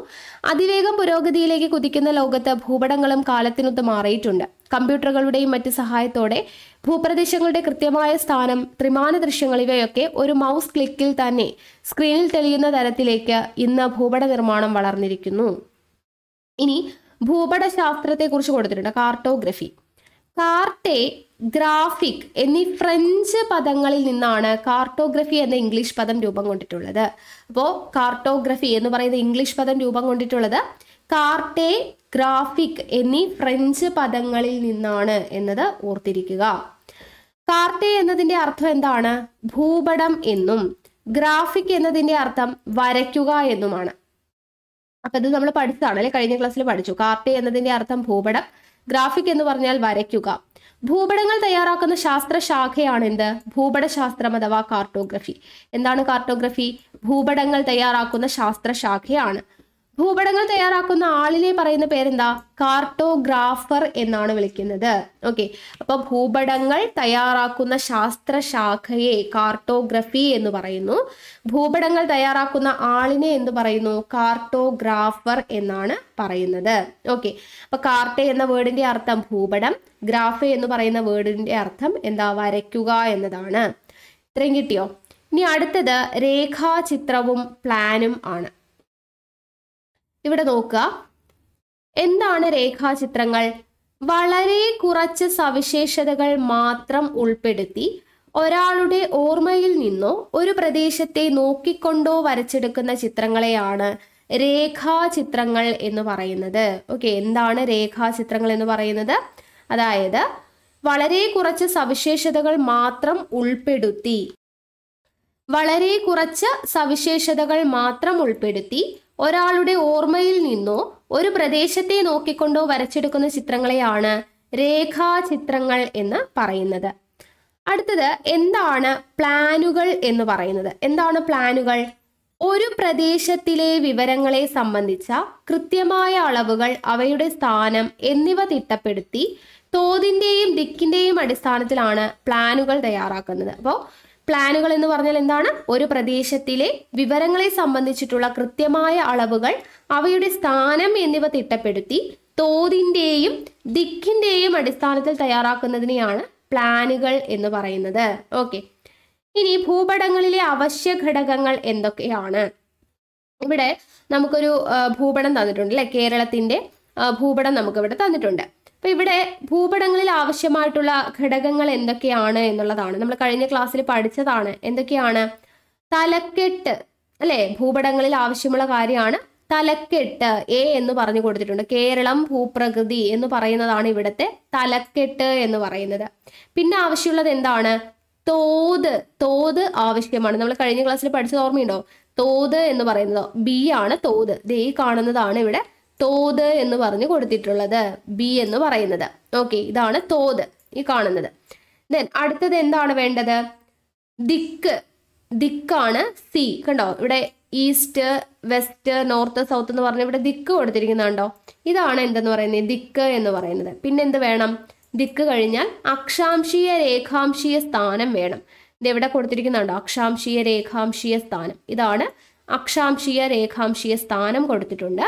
അതിവേഗം പുരോഗതിയിലേക്ക് കുതിക്കുന്ന ലോകത്ത് ഭൂപടങ്ങളും കാലത്തിനൊത്ത് മാറിയിട്ടുണ്ട് കമ്പ്യൂട്ടറുകളുടെയും മറ്റ് സഹായത്തോടെ ഭൂപ്രദേശങ്ങളുടെ കൃത്യമായ സ്ഥാനം ത്രിമാന ദൃശ്യങ്ങൾ ഇവയൊക്കെ ഒരു മൗസ് ക്ലിക്കിൽ തന്നെ സ്ക്രീനിൽ തെളിയുന്ന തരത്തിലേക്ക് ഇന്ന് ഭൂപട നിർമ്മാണം വളർന്നിരിക്കുന്നു ഇനി ഭൂപടശാസ്ത്രത്തെക്കുറിച്ച് കൊടുത്തിട്ടുണ്ട് കാർട്ടോഗ്രഫി കാർട്ടെ ഗ്രാഫിക് എന്നീ ഫ്രഞ്ച് പദങ്ങളിൽ നിന്നാണ് കാർട്ടോഗ്രഫി എന്ന ഇംഗ്ലീഷ് പദം രൂപം കൊണ്ടിട്ടുള്ളത് അപ്പോൾ കാർട്ടോഗ്രഫി എന്ന് പറയുന്ന ഇംഗ്ലീഷ് പദം രൂപം കൊണ്ടിട്ടുള്ളത് കാർട്ടെ ഗ്രാഫിക് എന്നീ ഫ്രഞ്ച് പദങ്ങളിൽ നിന്നാണ് എന്നത് ഓർത്തിരിക്കുക കാർട്ടെ എന്നതിൻ്റെ അർത്ഥം എന്താണ് ഭൂപടം എന്നും ഗ്രാഫിക് എന്നതിൻ്റെ അർത്ഥം വരയ്ക്കുക എന്നുമാണ് അപ്പൊ ഇത് നമ്മൾ പഠിച്ചതാണ് അല്ലെ കഴിഞ്ഞ ക്ലാസ്സിൽ പഠിച്ചു കാർട്ടെ എന്നതിൻ്റെ അർത്ഥം ഭൂപടം ഗ്രാഫിക് എന്ന് പറഞ്ഞാൽ വരയ്ക്കുക ഭൂപടങ്ങൾ തയ്യാറാക്കുന്ന ശാസ്ത്ര ശാഖയാണ് എന്ത് ഭൂപടശാസ്ത്രം അഥവാ കാർട്ടോഗ്രഫി എന്താണ് കാർട്ടോഗ്രഫി ഭൂപടങ്ങൾ തയ്യാറാക്കുന്ന ശാസ്ത്ര ശാഖയാണ് ഭൂപടങ്ങൾ തയ്യാറാക്കുന്ന ആളിനെ പറയുന്ന പേരെന്താ കാർട്ടോഗ്രാഫർ എന്നാണ് വിളിക്കുന്നത് ഓക്കെ അപ്പൊ ഭൂപടങ്ങൾ തയ്യാറാക്കുന്ന ശാസ്ത്രശാഖയെ കാർട്ടോഗ്രഫി എന്ന് പറയുന്നു ഭൂപടങ്ങൾ തയ്യാറാക്കുന്ന ആളിനെ എന്ത് പറയുന്നു കാർട്ടോഗ്രാഫർ എന്നാണ് പറയുന്നത് ഓക്കെ അപ്പൊ കാർട്ടെ എന്ന വേർഡിന്റെ അർത്ഥം ഭൂപടം ഗ്രാഫ എന്ന് പറയുന്ന വേർഡിന്റെ അർത്ഥം എന്താ വരയ്ക്കുക എന്നതാണ് ഇത്രയും കിട്ടിയോ ഇനി അടുത്തത് രേഖാചിത്രവും പ്ലാനും ആണ് ഇവിടെ നോക്കുക എന്താണ് രേഖാചിത്രങ്ങൾ വളരെ കുറച്ച് സവിശേഷതകൾ മാത്രം ഉൾപ്പെടുത്തി ഒരാളുടെ ഓർമ്മയിൽ നിന്നോ ഒരു പ്രദേശത്തെ നോക്കിക്കൊണ്ടോ വരച്ചെടുക്കുന്ന ചിത്രങ്ങളെയാണ് രേഖാചിത്രങ്ങൾ എന്ന് പറയുന്നത് ഓക്കെ എന്താണ് രേഖാചിത്രങ്ങൾ എന്ന് പറയുന്നത് അതായത് വളരെ കുറച്ച് സവിശേഷതകൾ മാത്രം ഉൾപ്പെടുത്തി വളരെ കുറച്ച് സവിശേഷതകൾ മാത്രം ഉൾപ്പെടുത്തി ഒരാളുടെ ഓർമ്മയിൽ നിന്നോ ഒരു പ്രദേശത്തെ നോക്കിക്കൊണ്ടോ വരച്ചെടുക്കുന്ന ചിത്രങ്ങളെയാണ് രേഖാചിത്രങ്ങൾ എന്ന് പറയുന്നത് അടുത്തത് എന്താണ് പ്ലാനുകൾ എന്ന് പറയുന്നത് എന്താണ് പ്ലാനുകൾ ഒരു പ്രദേശത്തിലെ വിവരങ്ങളെ സംബന്ധിച്ച കൃത്യമായ അളവുകൾ അവയുടെ സ്ഥാനം എന്നിവ തിട്ടപ്പെടുത്തി തോതിൻ്റെയും ദിക്കിൻ്റെയും അടിസ്ഥാനത്തിലാണ് പ്ലാനുകൾ തയ്യാറാക്കുന്നത് അപ്പോൾ പ്ലാനുകൾ എന്ന് പറഞ്ഞാൽ എന്താണ് ഒരു പ്രദേശത്തിലെ വിവരങ്ങളെ സംബന്ധിച്ചിട്ടുള്ള കൃത്യമായ അളവുകൾ അവയുടെ സ്ഥാനം എന്നിവ തിട്ടപ്പെടുത്തി തോതിൻ്റെയും ദിക്കിൻ്റെയും അടിസ്ഥാനത്തിൽ തയ്യാറാക്കുന്നതിനെയാണ് പ്ലാനുകൾ എന്ന് പറയുന്നത് ഓക്കെ ഇനി ഭൂപടങ്ങളിലെ അവശ്യ ഘടകങ്ങൾ എന്തൊക്കെയാണ് ഇവിടെ നമുക്കൊരു ഭൂപടം തന്നിട്ടുണ്ട് അല്ലെ കേരളത്തിന്റെ ഭൂപടം നമുക്കിവിടെ തന്നിട്ടുണ്ട് അപ്പോൾ ഇവിടെ ഭൂപടങ്ങളിൽ ആവശ്യമായിട്ടുള്ള ഘടകങ്ങൾ എന്തൊക്കെയാണ് എന്നുള്ളതാണ് നമ്മൾ കഴിഞ്ഞ ക്ലാസ്സിൽ പഠിച്ചതാണ് എന്തൊക്കെയാണ് തലക്കെട്ട് അല്ലേ ഭൂപടങ്ങളിൽ ആവശ്യമുള്ള കാര്യമാണ് തലക്കെട്ട് എ എന്ന് പറഞ്ഞു കൊടുത്തിട്ടുണ്ട് കേരളം ഭൂപ്രകൃതി എന്ന് പറയുന്നതാണ് ഇവിടുത്തെ തലക്കെട്ട് എന്ന് പറയുന്നത് പിന്നെ ആവശ്യമുള്ളത് എന്താണ് തോത് തോത് ആവശ്യമാണ് നമ്മൾ കഴിഞ്ഞ ക്ലാസ്സിൽ പഠിച്ചത് ഓർമ്മയുണ്ടോ തോത് എന്ന് പറയുന്നത് ബി ആണ് തോത് ദേ കാണുന്നതാണ് ഇവിടെ തോത് എന്ന് പറഞ്ഞ് കൊടുത്തിട്ടുള്ളത് ബി എന്ന് പറയുന്നത് ഓക്കെ ഇതാണ് തോത് ഈ കാണുന്നത് ദെൻ അടുത്തത് എന്താണ് വേണ്ടത് ദിക്ക് ദിക്കാണ് സി കണ്ടോ ഇവിടെ ഈസ്റ്റ് വെസ്റ്റ് നോർത്ത് സൗത്ത് എന്ന് പറഞ്ഞ ഇവിടെ ദിക്ക് കൊടുത്തിരിക്കുന്നുണ്ടോ ഇതാണ് എന്തെന്ന് പറയുന്നത് ദിക്ക് എന്ന് പറയുന്നത് പിന്നെ എന്ത് വേണം ദിക്ക് കഴിഞ്ഞാൽ അക്ഷാംശീയ രേഖാംശീയ സ്ഥാനം വേണം ഇത് എവിടെ കൊടുത്തിരിക്കുന്നുണ്ടോ അക്ഷാംശീയ രേഖാംശീയ സ്ഥാനം ഇതാണ് അക്ഷാംശീയ രേഖാംശീയ സ്ഥാനം കൊടുത്തിട്ടുണ്ട്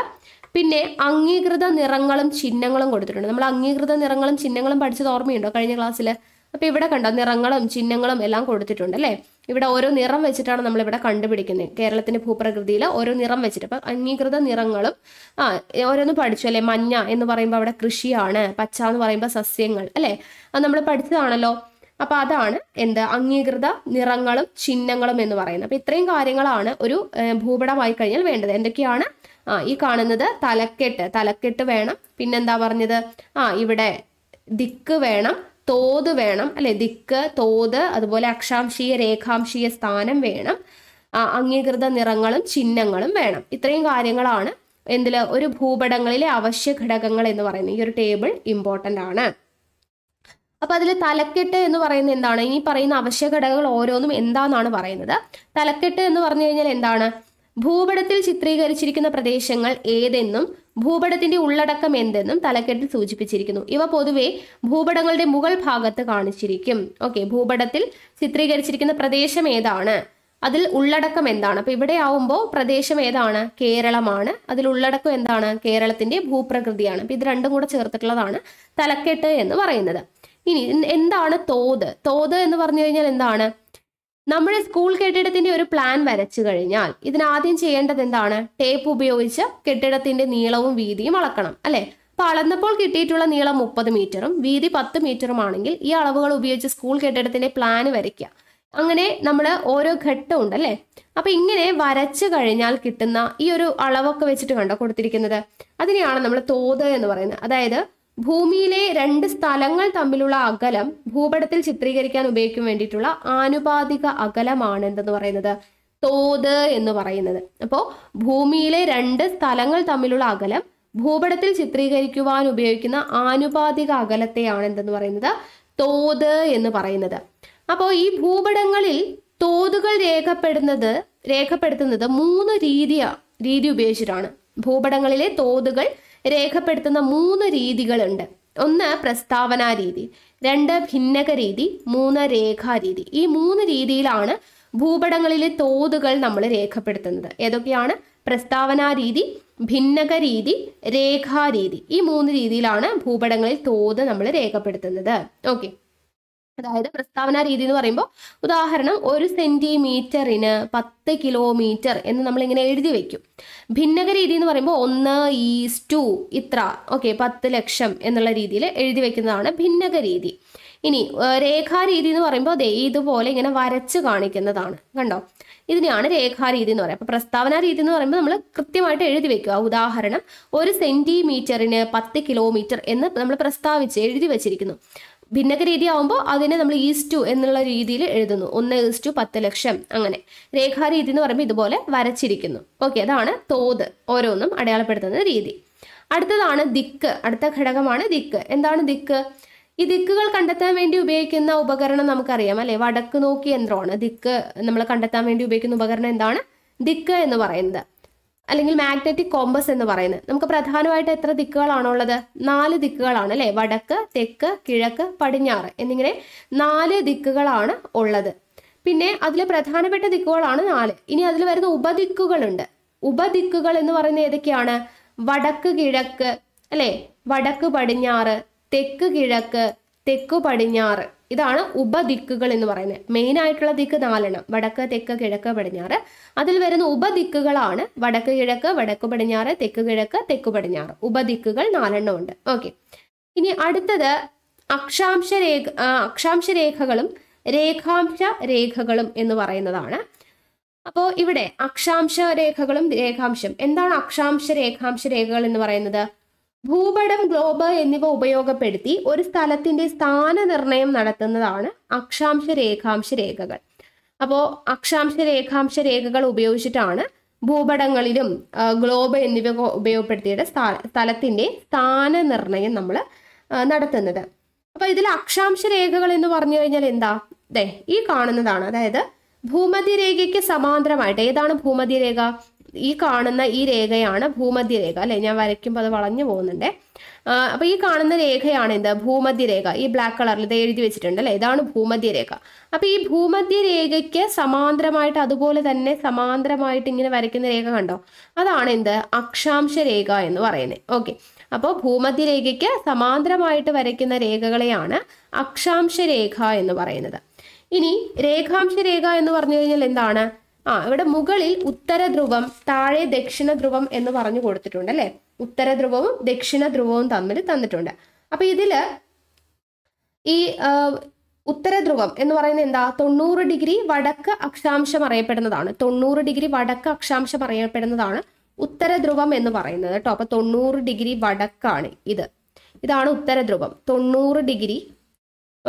പിന്നെ അംഗീകൃത നിറങ്ങളും ചിഹ്നങ്ങളും കൊടുത്തിട്ടുണ്ട് നമ്മൾ അംഗീകൃത നിറങ്ങളും ചിഹ്നങ്ങളും പഠിച്ചത് ഓർമ്മയുണ്ടോ കഴിഞ്ഞ ക്ലാസ്സിൽ അപ്പോൾ ഇവിടെ കണ്ടോ നിറങ്ങളും ചിഹ്നങ്ങളും എല്ലാം കൊടുത്തിട്ടുണ്ട് അല്ലേ ഇവിടെ ഓരോ നിറം വെച്ചിട്ടാണ് നമ്മളിവിടെ കണ്ടുപിടിക്കുന്നത് കേരളത്തിൻ്റെ ഭൂപ്രകൃതിയിൽ ഓരോ നിറം വെച്ചിട്ട് അപ്പം അംഗീകൃത നിറങ്ങളും ആ ഓരോന്ന് പഠിച്ചു അല്ലേ മഞ്ഞ എന്ന് പറയുമ്പോൾ അവിടെ കൃഷിയാണ് പച്ച എന്ന് പറയുമ്പോൾ സസ്യങ്ങൾ അല്ലേ അത് നമ്മൾ പഠിച്ചതാണല്ലോ അപ്പോൾ അതാണ് എന്ത് അംഗീകൃത നിറങ്ങളും ചിഹ്നങ്ങളും എന്ന് പറയുന്നത് അപ്പോൾ ഇത്രയും കാര്യങ്ങളാണ് ഒരു ഭൂപടമായി കഴിഞ്ഞാൽ വേണ്ടത് എന്തൊക്കെയാണ് ആ ഈ കാണുന്നത് തലക്കെട്ട് തലക്കെട്ട് വേണം പിന്നെന്താ പറഞ്ഞത് ആ ഇവിടെ ദിക്ക് വേണം തോത് വേണം അല്ലെ ദിക്ക് തോത് അതുപോലെ അക്ഷാംശീയ രേഖാംശീയ സ്ഥാനം വേണം അംഗീകൃത നിറങ്ങളും ചിഹ്നങ്ങളും വേണം ഇത്രയും കാര്യങ്ങളാണ് എന്തിൽ ഒരു ഭൂപടങ്ങളിലെ അവശ്യ ഘടകങ്ങൾ എന്ന് പറയുന്നത് ഈ ഒരു ടേബിൾ ഇമ്പോർട്ടൻ്റ് ആണ് അപ്പോൾ അതിൽ തലക്കെട്ട് എന്ന് പറയുന്നത് എന്താണ് ഇനി പറയുന്ന അവശ്യ ഘടകങ്ങൾ ഓരോന്നും എന്താണെന്നാണ് പറയുന്നത് തലക്കെട്ട് എന്ന് പറഞ്ഞു കഴിഞ്ഞാൽ എന്താണ് ഭൂപടത്തിൽ ചിത്രീകരിച്ചിരിക്കുന്ന പ്രദേശങ്ങൾ ഏതെന്നും ഭൂപടത്തിന്റെ ഉള്ളടക്കം എന്തെന്നും തലക്കെട്ടിൽ സൂചിപ്പിച്ചിരിക്കുന്നു ഇവ പൊതുവെ ഭൂപടങ്ങളുടെ മുകൾ ഭാഗത്ത് കാണിച്ചിരിക്കും ഓക്കെ ഭൂപടത്തിൽ ചിത്രീകരിച്ചിരിക്കുന്ന പ്രദേശം ഏതാണ് അതിൽ ഉള്ളടക്കം എന്താണ് അപ്പൊ ഇവിടെ ആവുമ്പോൾ പ്രദേശം ഏതാണ് കേരളമാണ് അതിൽ ഉള്ളടക്കം എന്താണ് കേരളത്തിന്റെ ഭൂപ്രകൃതിയാണ് അപ്പൊ ഇത് രണ്ടും കൂടെ ചേർത്തിട്ടുള്ളതാണ് തലക്കെട്ട് എന്ന് പറയുന്നത് ഇനി എന്താണ് തോത് തോത് എന്ന് പറഞ്ഞു കഴിഞ്ഞാൽ എന്താണ് നമ്മുടെ സ്കൂൾ കെട്ടിടത്തിന്റെ ഒരു പ്ലാൻ വരച്ചു കഴിഞ്ഞാൽ ഇതിനാദ്യം ചെയ്യേണ്ടത് എന്താണ് ടേപ്പ് ഉപയോഗിച്ച് കെട്ടിടത്തിന്റെ നീളവും വീതിയും അളക്കണം അല്ലെ അപ്പൊ അളന്നപ്പോൾ കിട്ടിയിട്ടുള്ള നീളം മുപ്പത് മീറ്ററും വീതി പത്ത് മീറ്ററും ആണെങ്കിൽ ഈ അളവുകൾ ഉപയോഗിച്ച് സ്കൂൾ കെട്ടിടത്തിന്റെ പ്ലാൻ വരയ്ക്കുക അങ്ങനെ നമ്മൾ ഓരോ ഘട്ടം ഉണ്ട് അല്ലേ അപ്പൊ ഇങ്ങനെ വരച്ചു കഴിഞ്ഞാൽ കിട്ടുന്ന ഈ ഒരു അളവൊക്കെ വെച്ചിട്ട് കണ്ടോ കൊടുത്തിരിക്കുന്നത് അതിനെയാണ് നമ്മൾ തോത് എന്ന് പറയുന്നത് അതായത് ഭൂമിയിലെ രണ്ട് സ്ഥലങ്ങൾ തമ്മിലുള്ള അകലം ഭൂപടത്തിൽ ചിത്രീകരിക്കാൻ ഉപയോഗിക്കാൻ വേണ്ടിയിട്ടുള്ള ആനുപാതിക അകലമാണ് എന്തെന്ന് പറയുന്നത് തോത് എന്ന് പറയുന്നത് അപ്പോൾ ഭൂമിയിലെ രണ്ട് സ്ഥലങ്ങൾ തമ്മിലുള്ള അകലം ഭൂപടത്തിൽ ചിത്രീകരിക്കുവാൻ ഉപയോഗിക്കുന്ന ആനുപാതിക അകലത്തെയാണ് എന്തെന്ന് പറയുന്നത് തോത് എന്ന് പറയുന്നത് അപ്പോൾ ഈ ഭൂപടങ്ങളിൽ തോതുകൾ രേഖപ്പെടുന്നത് രേഖപ്പെടുത്തുന്നത് മൂന്ന് രീതിയാണ് രീതി ഉപയോഗിച്ചിട്ടാണ് ഭൂപടങ്ങളിലെ തോതുകൾ രേഖപ്പെടുത്തുന്ന മൂന്ന് രീതികളുണ്ട് ഒന്ന് പ്രസ്താവനാ രീതി രണ്ട് ഭിന്നക രീതി മൂന്ന് രേഖാരീതി ഈ മൂന്ന് രീതിയിലാണ് ഭൂപടങ്ങളിലെ തോതുകൾ നമ്മൾ രേഖപ്പെടുത്തുന്നത് ഏതൊക്കെയാണ് പ്രസ്താവനാ രീതി ഭിന്നക രീതി രേഖാരീതി ഈ മൂന്ന് രീതിയിലാണ് ഭൂപടങ്ങളിൽ തോത് നമ്മൾ രേഖപ്പെടുത്തുന്നത് ഓക്കെ അതായത് പ്രസ്താവന രീതി എന്ന് പറയുമ്പോൾ ഉദാഹരണം ഒരു സെന്റിമീറ്ററിന് പത്ത് കിലോമീറ്റർ എന്ന് നമ്മൾ ഇങ്ങനെ എഴുതി വെക്കും ഭിന്നക രീതി എന്ന് പറയുമ്പോൾ ഒന്ന് ഈസ് ടു ഇത്ര ഓക്കെ പത്ത് ലക്ഷം എന്നുള്ള രീതിയിൽ എഴുതി വെക്കുന്നതാണ് ഭിന്നക രീതി ഇനി രേഖാരീതി എന്ന് പറയുമ്പോൾ ദേ ഇതുപോലെ ഇങ്ങനെ വരച്ച് കാണിക്കുന്നതാണ് കണ്ടോ ഇതിനെയാണ് രേഖാരീതി എന്ന് പറയുക അപ്പൊ പ്രസ്താവന രീതി എന്ന് പറയുമ്പോൾ നമ്മൾ കൃത്യമായിട്ട് എഴുതി വെക്കുക ഉദാഹരണം ഒരു സെന്റിമീറ്ററിന് പത്ത് കിലോമീറ്റർ എന്ന് നമ്മൾ പ്രസ്താവിച്ച് എഴുതി വെച്ചിരിക്കുന്നു ഭിന്നക രീതി ആവുമ്പോൾ അതിനെ നമ്മൾ ഈസ്റ്റു എന്നുള്ള രീതിയിൽ എഴുതുന്നു ഒന്ന് ഈസ്റ്റു പത്ത് ലക്ഷം അങ്ങനെ രേഖാരീതി എന്ന് പറയുമ്പോൾ ഇതുപോലെ വരച്ചിരിക്കുന്നു ഓക്കെ അതാണ് തോത് ഓരോന്നും അടയാളപ്പെടുത്തുന്ന രീതി അടുത്തതാണ് ദിക്ക് അടുത്ത ഘടകമാണ് ദിക്ക് എന്താണ് ദിക്ക് ഈ ദിക്കുകൾ കണ്ടെത്താൻ വേണ്ടി ഉപയോഗിക്കുന്ന ഉപകരണം നമുക്കറിയാം അല്ലേ വടക്ക് നോക്കിയ യന്ത്രമാണ് ദിക്ക് നമ്മൾ കണ്ടെത്താൻ വേണ്ടി ഉപയോഗിക്കുന്ന ഉപകരണം എന്താണ് ദിക്ക് എന്ന് പറയുന്നത് അല്ലെങ്കിൽ മാഗ്നറ്റിക് കോമ്പസ് എന്ന് പറയുന്നത് നമുക്ക് പ്രധാനമായിട്ട് എത്ര ദിക്കുകളാണോ ഉള്ളത് നാല് ദിക്കുകളാണ് അല്ലെ വടക്ക് തെക്ക് കിഴക്ക് പടിഞ്ഞാറ് എന്നിങ്ങനെ നാല് ദിക്കുകളാണ് ഉള്ളത് പിന്നെ അതിൽ പ്രധാനപ്പെട്ട ദിക്കുകളാണ് നാല് ഇനി അതിൽ വരുന്ന ഉപദിക്കുകളുണ്ട് ഉപദിക്കുകൾ എന്ന് പറയുന്നത് ഏതൊക്കെയാണ് വടക്ക് കിഴക്ക് അല്ലേ വടക്ക് പടിഞ്ഞാറ് തെക്ക് കിഴക്ക് തെക്കു പടിഞ്ഞാറ് ഇതാണ് ഉപദിക്കുകൾ എന്ന് പറയുന്നത് മെയിൻ ആയിട്ടുള്ള ദിക്ക് നാലെണ്ണം വടക്ക് തെക്ക് കിഴക്ക് പടിഞ്ഞാറ് അതിൽ വരുന്ന ഉപദിക്കുകളാണ് വടക്ക് കിഴക്ക് വടക്ക് പടിഞ്ഞാറ് തെക്ക് കിഴക്ക് തെക്ക് പടിഞ്ഞാറ് ഉപദിക്കുകൾ നാലെണ്ണം ഉണ്ട് ഓക്കെ ഇനി അടുത്തത് അക്ഷാംശ രേഖ അക്ഷാംശ രേഖകളും രേഖാംശ രേഖകളും എന്ന് പറയുന്നതാണ് അപ്പോൾ ഇവിടെ അക്ഷാംശ രേഖകളും രേഖാംശം എന്താണ് അക്ഷാംശ രേഖാംശ രേഖകൾ എന്ന് പറയുന്നത് ഭൂപടം ഗ്ലോബ് എന്നിവ ഉപയോഗപ്പെടുത്തി ഒരു സ്ഥലത്തിന്റെ സ്ഥാനനിർണയം നടത്തുന്നതാണ് അക്ഷാംശ രേഖാംശ രേഖകൾ അപ്പോൾ അക്ഷാംശ രേഖാംശ രേഖകൾ ഉപയോഗിച്ചിട്ടാണ് ഭൂപടങ്ങളിലും ഗ്ലോബ് എന്നിവ ഉപയോഗപ്പെടുത്തിയിട്ട് സ്ഥലത്തിന്റെ സ്ഥാനനിർണയം നമ്മൾ നടത്തുന്നത് അപ്പോൾ ഇതിൽ അക്ഷാംശ രേഖകൾ എന്ന് പറഞ്ഞു കഴിഞ്ഞാൽ എന്താ ദേ ഈ കാണുന്നതാണ് അതായത് ഭൂമധ്യരേഖയ്ക്ക് സമാന്തരമായിട്ട് ഏതാണ് ഭൂമധ്യരേഖ ഈ കാണുന്ന ഈ രേഖയാണ് ഭൂമധ്യരേഖ അല്ലെ ഞാൻ വരയ്ക്കുമ്പോൾ അത് വളഞ്ഞു പോകുന്നുണ്ട് അപ്പോൾ ഈ കാണുന്ന രേഖയാണ് എന്ത് ഭൂമധ്യരേഖ ഈ ബ്ലാക്ക് കളറിൽ ഇത് എഴുതി വെച്ചിട്ടുണ്ട് അല്ലേ ഇതാണ് ഭൂമധ്യരേഖ അപ്പോൾ ഈ ഭൂമധ്യരേഖയ്ക്ക് സമാന്തരമായിട്ട് അതുപോലെ തന്നെ സമാന്തരമായിട്ട് ഇങ്ങനെ വരയ്ക്കുന്ന രേഖ കണ്ടോ അതാണ് എന്ത് അക്ഷാംശ രേഖ എന്ന് പറയുന്നത് ഓക്കെ അപ്പോൾ ഭൂമധ്യരേഖയ്ക്ക് സമാന്തരമായിട്ട് വരയ്ക്കുന്ന രേഖകളെയാണ് അക്ഷാംശ രേഖ എന്ന് പറയുന്നത് ഇനി രേഖാംശ രേഖ എന്ന് പറഞ്ഞു കഴിഞ്ഞാൽ എന്താണ് ആ ഇവിടെ മുകളിൽ ഉത്തര ധ്രുവം താഴെ ദക്ഷിണ ധ്രുവം എന്ന് പറഞ്ഞു കൊടുത്തിട്ടുണ്ട് അല്ലേ ഉത്തര ധ്രുവവും ദക്ഷിണ ധ്രുവവും തമ്മിൽ തന്നിട്ടുണ്ട് അപ്പൊ ഇതില് ഈ ഉത്തര ധ്രുവം എന്ന് പറയുന്നത് എന്താ തൊണ്ണൂറ് ഡിഗ്രി വടക്ക് അക്ഷാംശം അറിയപ്പെടുന്നതാണ് തൊണ്ണൂറ് ഡിഗ്രി വടക്ക് അക്ഷാംശം അറിയപ്പെടുന്നതാണ് ഉത്തര ധ്രുവം എന്ന് പറയുന്നത് കേട്ടോ അപ്പൊ തൊണ്ണൂറ് ഡിഗ്രി വടക്കാണ് ഇത് ഇതാണ് ഉത്തര ധ്രുവം തൊണ്ണൂറ് ഡിഗ്രി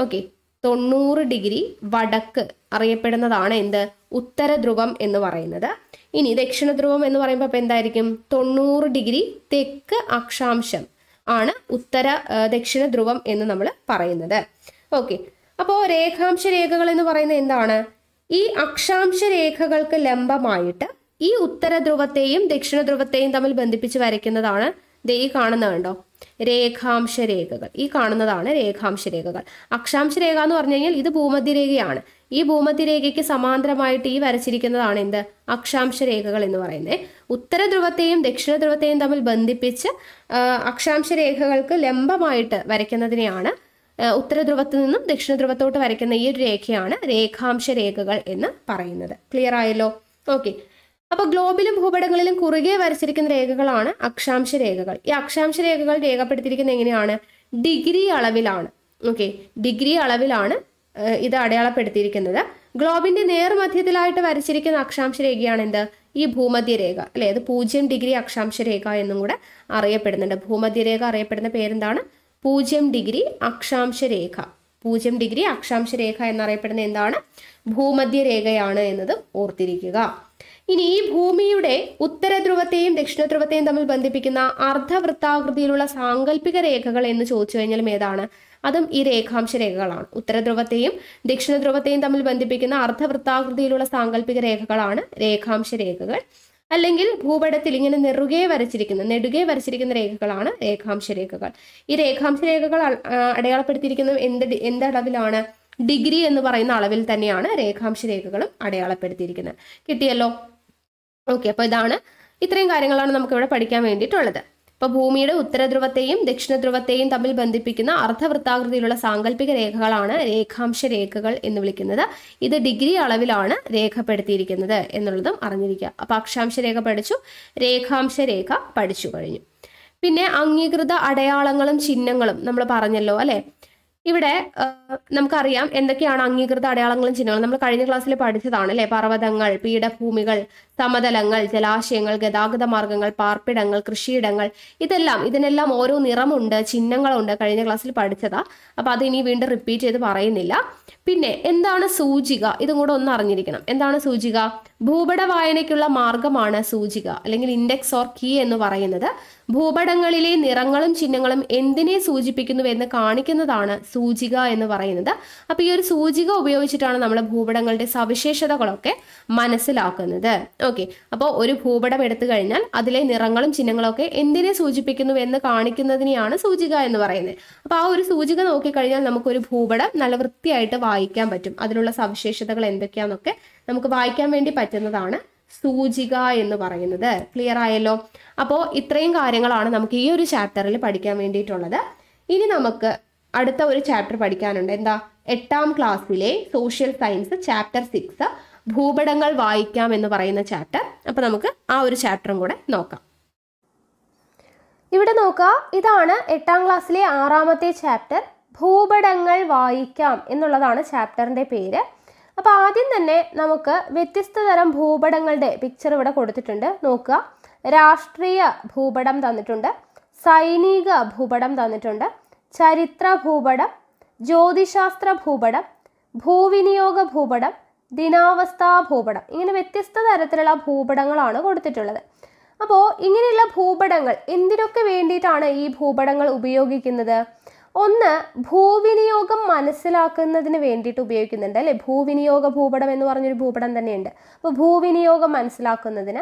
ഓക്കെ തൊണ്ണൂറ് ഡിഗ്രി വടക്ക് അറിയപ്പെടുന്നതാണ് എന്ത് ഉത്തര ധ്രുവം എന്ന് പറയുന്നത് ഇനി ദക്ഷിണ ധ്രുവം എന്ന് പറയുമ്പോൾ അപ്പോൾ എന്തായിരിക്കും തൊണ്ണൂറ് ഡിഗ്രി തെക്ക് അക്ഷാംശം ആണ് ഉത്തര ദക്ഷിണ ധ്രുവം എന്ന് നമ്മൾ പറയുന്നത് ഓക്കെ അപ്പോൾ രേഖാംശ രേഖകൾ എന്ന് പറയുന്നത് എന്താണ് ഈ അക്ഷാംശ രേഖകൾക്ക് ലംബമായിട്ട് ഈ ഉത്തര ധ്രുവത്തെയും ദക്ഷിണ ധ്രുവത്തെയും തമ്മിൽ ബന്ധിപ്പിച്ച് വരയ്ക്കുന്നതാണ് ദൈ കാണുന്ന കണ്ടോ രേഖാംശ രേഖകൾ ഈ കാണുന്നതാണ് രേഖാംശ രേഖകൾ അക്ഷാംശ രേഖ എന്ന് പറഞ്ഞു കഴിഞ്ഞാൽ ഇത് ഭൂമധ്യരേഖയാണ് ഈ ഭൂമധ്യരേഖയ്ക്ക് സമാന്തരമായിട്ട് ഈ വരച്ചിരിക്കുന്നതാണ് എന്ത് അക്ഷാംശ രേഖകൾ എന്ന് പറയുന്നത് ഉത്തര ധ്രുവത്തെയും ദക്ഷിണ ധ്രുവത്തെയും തമ്മിൽ ബന്ധിപ്പിച്ച് അക്ഷാംശ രേഖകൾക്ക് ലംബമായിട്ട് വരയ്ക്കുന്നതിനെയാണ് ഉത്തര ധ്രുവത്തിൽ നിന്നും ദക്ഷിണ ധ്രുവത്തോട്ട് വരയ്ക്കുന്ന ഈ ഒരു രേഖയാണ് രേഖാംശ രേഖകൾ എന്ന് പറയുന്നത് ക്ലിയർ ആയല്ലോ ഓക്കെ അപ്പോൾ ഗ്ലോബിലും ഭൂപടങ്ങളിലും കുറുകെ വരച്ചിരിക്കുന്ന രേഖകളാണ് അക്ഷാംശ രേഖകൾ ഈ അക്ഷാംശ രേഖകൾ രേഖപ്പെടുത്തിയിരിക്കുന്നത് എങ്ങനെയാണ് ഡിഗ്രി അളവിലാണ് ഓക്കെ ഡിഗ്രി അളവിലാണ് ഇത് അടയാളപ്പെടുത്തിയിരിക്കുന്നത് ഗ്ലോബിന്റെ നേർമധ്യത്തിലായിട്ട് വരച്ചിരിക്കുന്ന അക്ഷാംശ രേഖയാണ് എന്ത് ഈ ഭൂമധ്യരേഖ അല്ലേ അത് പൂജ്യം ഡിഗ്രി അക്ഷാംശ രേഖ എന്നും കൂടെ അറിയപ്പെടുന്നുണ്ട് ഭൂമധ്യരേഖ അറിയപ്പെടുന്ന പേരെന്താണ് പൂജ്യം ഡിഗ്രി അക്ഷാംശ രേഖ പൂജ്യം ഡിഗ്രി അക്ഷാംശ രേഖ എന്നറിയപ്പെടുന്ന എന്താണ് ഭൂമധ്യരേഖയാണ് എന്നത് ഓർത്തിരിക്കുക ഇനി ഈ ഭൂമിയുടെ ഉത്തരധ്രുവത്തെയും ദക്ഷിണധ്രുവത്തെയും തമ്മിൽ ബന്ധിപ്പിക്കുന്ന അർദ്ധവൃത്താകൃതിയിലുള്ള സാങ്കല്പിക രേഖകൾ എന്ന് ചോദിച്ചു കഴിഞ്ഞാലും ഏതാണ് അതും ഈ രേഖാംശ രേഖകളാണ് ഉത്തരധ്രുവത്തെയും ദക്ഷിണധ്രുവത്തെയും തമ്മിൽ ബന്ധിപ്പിക്കുന്ന അർദ്ധവൃത്താകൃതിയിലുള്ള സാങ്കല്പിക രേഖകളാണ് രേഖാംശ രേഖകൾ അല്ലെങ്കിൽ ഭൂപടത്തിൽ ഇങ്ങനെ നെറുകെ വരച്ചിരിക്കുന്ന നെടുകെ വരച്ചിരിക്കുന്ന രേഖകളാണ് രേഖാംശ രേഖകൾ ഈ രേഖാംശ രേഖകൾ അടയാളപ്പെടുത്തിയിരിക്കുന്ന എന്ത് എന്തളവിലാണ് ഡിഗ്രി എന്ന് പറയുന്ന അളവിൽ തന്നെയാണ് രേഖാംശ രേഖകളും അടയാളപ്പെടുത്തിയിരിക്കുന്നത് കിട്ടിയല്ലോ ഓക്കെ അപ്പോൾ ഇതാണ് ഇത്രയും കാര്യങ്ങളാണ് നമുക്കിവിടെ പഠിക്കാൻ വേണ്ടിയിട്ടുള്ളത് ഇപ്പോൾ ഭൂമിയുടെ ഉത്തരധ്രുവത്തെയും ദക്ഷിണധ്രുവത്തെയും തമ്മിൽ ബന്ധിപ്പിക്കുന്ന അർദ്ധവൃത്താകൃതിയിലുള്ള സാങ്കല്പിക രേഖകളാണ് രേഖാംശ രേഖകൾ എന്ന് വിളിക്കുന്നത് ഇത് ഡിഗ്രി അളവിലാണ് രേഖപ്പെടുത്തിയിരിക്കുന്നത് എന്നുള്ളതും അറിഞ്ഞിരിക്കുക അപ്പോൾ അക്ഷാംശ രേഖ പഠിച്ചു രേഖാംശ രേഖ പഠിച്ചു കഴിഞ്ഞു പിന്നെ അംഗീകൃത അടയാളങ്ങളും ചിഹ്നങ്ങളും നമ്മൾ പറഞ്ഞല്ലോ അല്ലേ ഇവിടെ നമുക്കറിയാം എന്തൊക്കെയാണ് അംഗീകൃത അടയാളങ്ങളും ചിഹ്നങ്ങളും നമ്മൾ കഴിഞ്ഞ ക്ലാസ്സിൽ പഠിച്ചതാണ് അല്ലേ പർവ്വതങ്ങൾ പീഠഭൂമികൾ സമതലങ്ങൾ ജലാശയങ്ങൾ ഗതാഗത മാർഗങ്ങൾ പാർപ്പിടങ്ങൾ കൃഷിയിടങ്ങൾ ഇതെല്ലാം ഇതിനെല്ലാം ഓരോ നിറമുണ്ട് ചിഹ്നങ്ങളുണ്ട് കഴിഞ്ഞ ക്ലാസ്സിൽ പഠിച്ചതാ അപ്പൊ അത് ഇനി വീണ്ടും റിപ്പീറ്റ് ചെയ്ത് പറയുന്നില്ല പിന്നെ എന്താണ് സൂചിക ഇതും കൂടെ ഒന്ന് അറിഞ്ഞിരിക്കണം എന്താണ് സൂചിക ഭൂപട വായനയ്ക്കുള്ള മാർഗമാണ് സൂചിക അല്ലെങ്കിൽ ഇൻഡെക്സ് ഓർ കീ എന്ന് പറയുന്നത് ഭൂപടങ്ങളിലെ നിറങ്ങളും ചിഹ്നങ്ങളും എന്തിനെ സൂചിപ്പിക്കുന്നു എന്ന് കാണിക്കുന്നതാണ് സൂചിക എന്ന് പറയുന്നത് അപ്പോൾ ഈ ഒരു സൂചിക ഉപയോഗിച്ചിട്ടാണ് നമ്മൾ ഭൂപടങ്ങളുടെ സവിശേഷതകളൊക്കെ മനസ്സിലാക്കുന്നത് ഓക്കെ അപ്പോൾ ഒരു ഭൂപടം എടുത്തു കഴിഞ്ഞാൽ അതിലെ നിറങ്ങളും ചിഹ്നങ്ങളും ഒക്കെ എന്തിനെ സൂചിപ്പിക്കുന്നു എന്ന് കാണിക്കുന്നതിനെയാണ് സൂചിക എന്ന് പറയുന്നത് അപ്പോൾ ആ ഒരു സൂചിക നോക്കിക്കഴിഞ്ഞാൽ നമുക്കൊരു ഭൂപടം നല്ല വൃത്തിയായിട്ട് വായിക്കാൻ പറ്റും അതിലുള്ള സവിശേഷതകൾ എന്തൊക്കെയാണെന്നൊക്കെ നമുക്ക് വായിക്കാൻ വേണ്ടി പറ്റുന്നതാണ് സൂചിക എന്ന് പറയുന്നത് ക്ലിയർ ആയല്ലോ അപ്പോൾ ഇത്രയും കാര്യങ്ങളാണ് നമുക്ക് ഈ ഒരു ചാപ്റ്ററിൽ പഠിക്കാൻ വേണ്ടിയിട്ടുള്ളത് ഇനി നമുക്ക് അടുത്ത ഒരു ചാപ്റ്റർ പഠിക്കാനുണ്ട് എന്താ എട്ടാം ക്ലാസ്സിലെ സോഷ്യൽ സയൻസ് ചാപ്റ്റർ സിക്സ് ഭൂപടങ്ങൾ വായിക്കാം എന്ന് പറയുന്ന ചാപ്റ്റർ അപ്പോൾ നമുക്ക് ആ ഒരു ചാപ്റ്ററും കൂടെ നോക്കാം ഇവിടെ നോക്കുക ഇതാണ് എട്ടാം ക്ലാസ്സിലെ ആറാമത്തെ ചാപ്റ്റർ ഭൂപടങ്ങൾ വായിക്കാം എന്നുള്ളതാണ് ചാപ്റ്ററിൻ്റെ പേര് അപ്പോൾ ആദ്യം തന്നെ നമുക്ക് വ്യത്യസ്ത തരം ഭൂപടങ്ങളുടെ പിക്ചർ ഇവിടെ കൊടുത്തിട്ടുണ്ട് നോക്കുക രാഷ്ട്രീയ ഭൂപടം തന്നിട്ടുണ്ട് സൈനിക ഭൂപടം തന്നിട്ടുണ്ട് ചരിത്ര ഭൂപടം ജ്യോതിശാസ്ത്ര ഭൂപടം ഭൂവിനിയോഗ ഭൂപടം ദിനാവസ്ഥാ ഭൂപടം ഇങ്ങനെ വ്യത്യസ്ത തരത്തിലുള്ള ഭൂപടങ്ങളാണ് കൊടുത്തിട്ടുള്ളത് അപ്പോൾ ഇങ്ങനെയുള്ള ഭൂപടങ്ങൾ എന്തിനൊക്കെ വേണ്ടിയിട്ടാണ് ഈ ഭൂപടങ്ങൾ ഉപയോഗിക്കുന്നത് ഒന്ന് ഭൂവിനിയോഗം മനസ്സിലാക്കുന്നതിന് വേണ്ടിയിട്ട് ഉപയോഗിക്കുന്നുണ്ട് അല്ലേ ഭൂവിനിയോഗ ഭൂപടം എന്ന് പറഞ്ഞൊരു ഭൂപടം തന്നെയുണ്ട് അപ്പോൾ ഭൂവിനിയോഗം മനസ്സിലാക്കുന്നതിന്